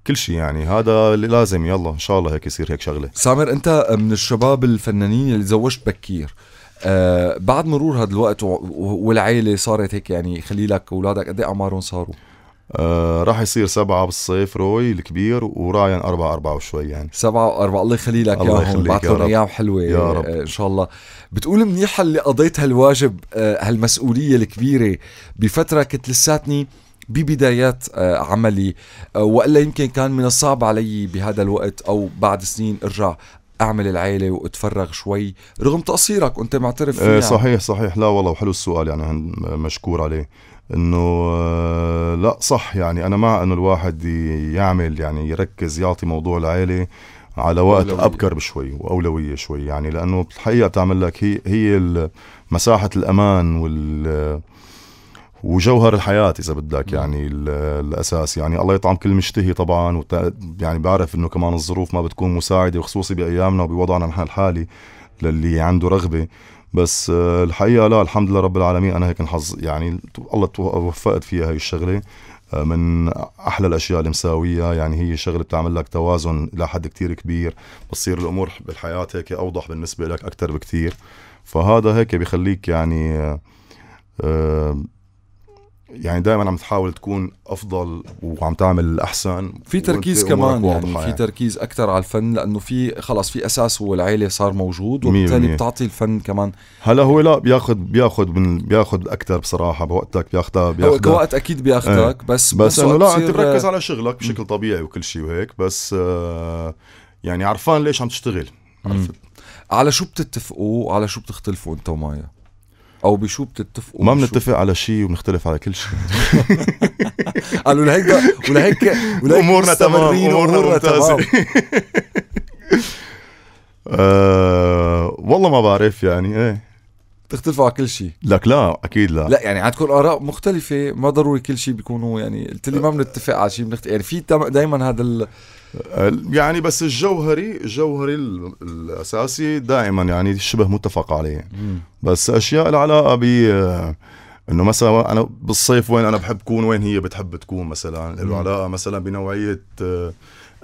كل شيء يعني هذا لازم يلا ان شاء الله هيك يصير هيك شغله سامر انت من الشباب الفنانين اللي تزوجت بكير آه بعد مرور هذا الوقت والعيله صارت هيك يعني خلي لك اولادك قد ايه اعمارهم صاروا؟ آه راح يصير سبعة بالصيف روي الكبير وراين أربعة أربعة وشوي يعني سبعة وأربعة الله يخلي لك الله ياهم بعت يا أيام حلوة يا رب. آه إن شاء الله بتقول منيحة اللي قضيت هالواجب آه هالمسؤولية الكبيرة بفترة كنت لساتني آه ببدايات آه، عملي آه، والا يمكن كان من الصعب علي بهذا الوقت او بعد سنين ارجع اعمل العيله واتفرغ شوي رغم تقصيرك وانت معترف آه، فيه صحيح صحيح لا والله وحلو السؤال يعني مشكور عليه انه لا صح يعني انا مع انه الواحد يعمل يعني يركز يعطي موضوع العائله على وقت أولوية. ابكر بشوي واولويه شوي يعني لانه الحقيقه بتعمل لك هي هي مساحه الامان وال وجوهر الحياه اذا بدك نعم. يعني الاساس يعني الله يطعم كل مشتهي طبعا وت... يعني بعرف انه كمان الظروف ما بتكون مساعده وخصوصي بايامنا وبوضعنا نحن الحالي للي عنده رغبه بس آه، الحقيقه لا الحمد لله رب العالمين انا هيك الحظ يعني الله وفقت فيها هاي الشغله آه، من احلى الاشياء اللي مساويها يعني هي شغله بتعمل لك توازن لحد كتير كبير بتصير الامور بالحياه هيك اوضح بالنسبه لك أكتر بكتير فهذا هيك بخليك يعني أه, آه، يعني دائما عم تحاول تكون افضل وعم تعمل احسن في تركيز كمان يعني, يعني في تركيز اكثر على الفن لانه في خلص في اساس هو العيله صار موجود وبالتالي بتعطي الفن كمان هلا هو لا بياخذ بياخذ من بياخذ اكثر بصراحه بوقتك بياخذها بياخذ كوقت اكيد بياخذك إيه. بس بس انه لا انت بركز على شغلك بشكل طبيعي وكل شيء وهيك بس آه يعني عرفان ليش عم تشتغل عرفت على شو بتتفقوا وعلى شو بتختلفوا انت ومايا او بشو بتتفقوا ما بنتفق على شيء وبنختلف على كل شيء قالوا لهيك ولهيك ولهيك امورنا تمام امورنا ممتازه أه والله ما بعرف يعني ايه بتختلفوا على كل شيء لك لا اكيد لا لا يعني عندكم اراء مختلفه ما ضروري كل شيء بيكونوا يعني قلت لي ما آه. بنتفق على شيء بنخت... يعني في دائما هذا ال... يعني بس الجوهري الجوهري الاساسي دائما يعني شبه متفق عليه مم. بس اشياء العلاقه ب آه، انه مثلا انا بالصيف وين انا بحب كون وين هي بتحب تكون مثلا له علاقه مثلا بنوعيه آه،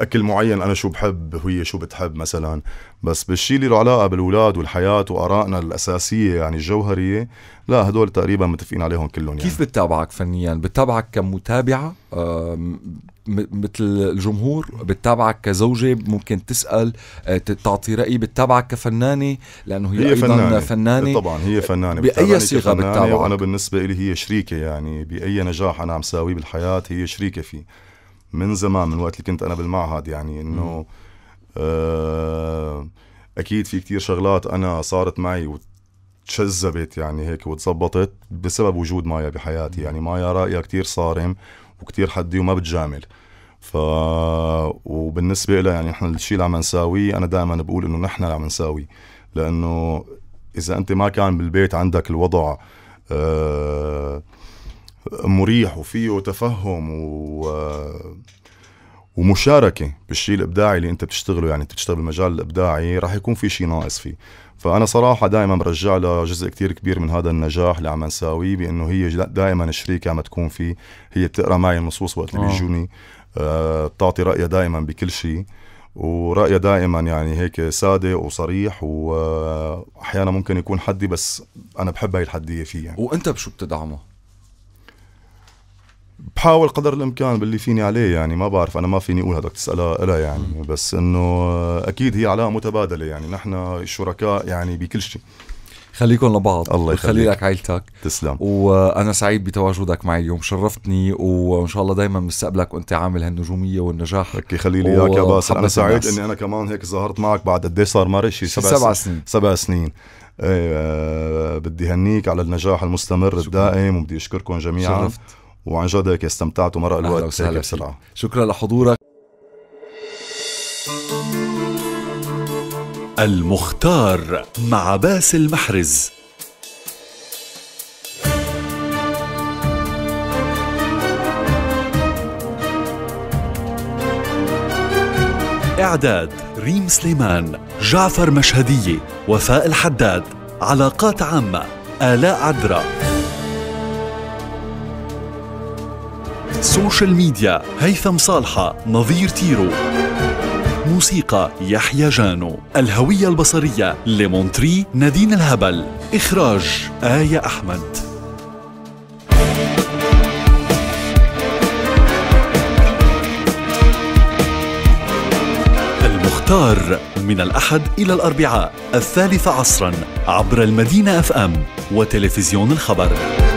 اكل معين انا شو بحب وهي شو بتحب مثلا بس بالشيء اللي له علاقه بالاولاد والحياه وارائنا الاساسيه يعني الجوهريه لا هدول تقريبا متفقين عليهم كلهم يعني. كيف بتتابعك فنيا بتتابعك كمتابعه مثل الجمهور بتتابعك كزوجه ممكن تسال آه، تعطي راي بتتابعك كفنانه لانه هي, هي ايضا فنانة. فنانه طبعا هي آه، فنانه باي صيغه بتتابعك وانا بالنسبه لي هي شريكه يعني باي نجاح انا عم ساويه بالحياه هي شريكه فيه من زمان من وقت اللي كنت انا بالمعهد يعني انه آه، اكيد في كتير شغلات انا صارت معي وتشذبت يعني هيك وتظبطت بسبب وجود مايا بحياتي يعني مايا رايها كتير صارم وكتير حدي وما بتجامل ف وبالنسبه لها يعني نحن الشيء اللي عم نساويه انا دائما بقول انه نحن اللي عم نساويه لانه اذا انت ما كان بالبيت عندك الوضع آه مريح وفيه تفهم و آه، ومشاركه بالشيء الابداعي اللي انت بتشتغله يعني انت بتشتغل بالمجال الابداعي راح يكون في شيء ناقص فيه فانا صراحه دائما برجع جزء كتير كبير من هذا النجاح اللي عم نساويه بانه هي دائما شريكه عم تكون فيه هي بتقرا معي النصوص وقت اللي آه. بيجوني آه بتعطي رايها دائما بكل شيء ورايها دائما يعني هيك صادق وصريح واحيانا آه، ممكن يكون حدي بس انا بحب هاي الحديه فيه يعني. وانت بشو بتدعمه بحاول قدر الامكان باللي فيني عليه يعني ما بعرف انا ما فيني اقول هذاك تسالها الا يعني بس انه اكيد هي علاقه متبادله يعني نحن شركاء يعني بكل شيء خليكم لبعض الله يخليك خلي لك عائلتك تسلم وانا سعيد بتواجدك معي اليوم شرفتني وان شاء الله دائما بستقبلك وانت عامل هالنجوميه والنجاح اوكي خلي لي اياك يا باسل انا سعيد اني انا كمان هيك ظهرت معك بعد قد إيه صار مرق شي سبع, سبع سنين سبع سنين ايه آه، بدي هنيك على النجاح المستمر شكرا. الدائم وبدي اشكركم جميعا شرفت. وعن جد هيك استمتعت ومرق الوقت هيك بسرعه شكرا لحضورك المختار مع باسل محرز إعداد ريم سليمان جعفر مشهدية وفاء الحداد علاقات عامة آلاء عدرا سوشيال ميديا هيثم صالحة نظير تيرو موسيقى يحيى جانو الهوية البصرية لمونتري نادين الهبل إخراج آية أحمد المختار من الأحد إلى الأربعاء الثالثة عصرا عبر المدينة أف أم وتلفزيون الخبر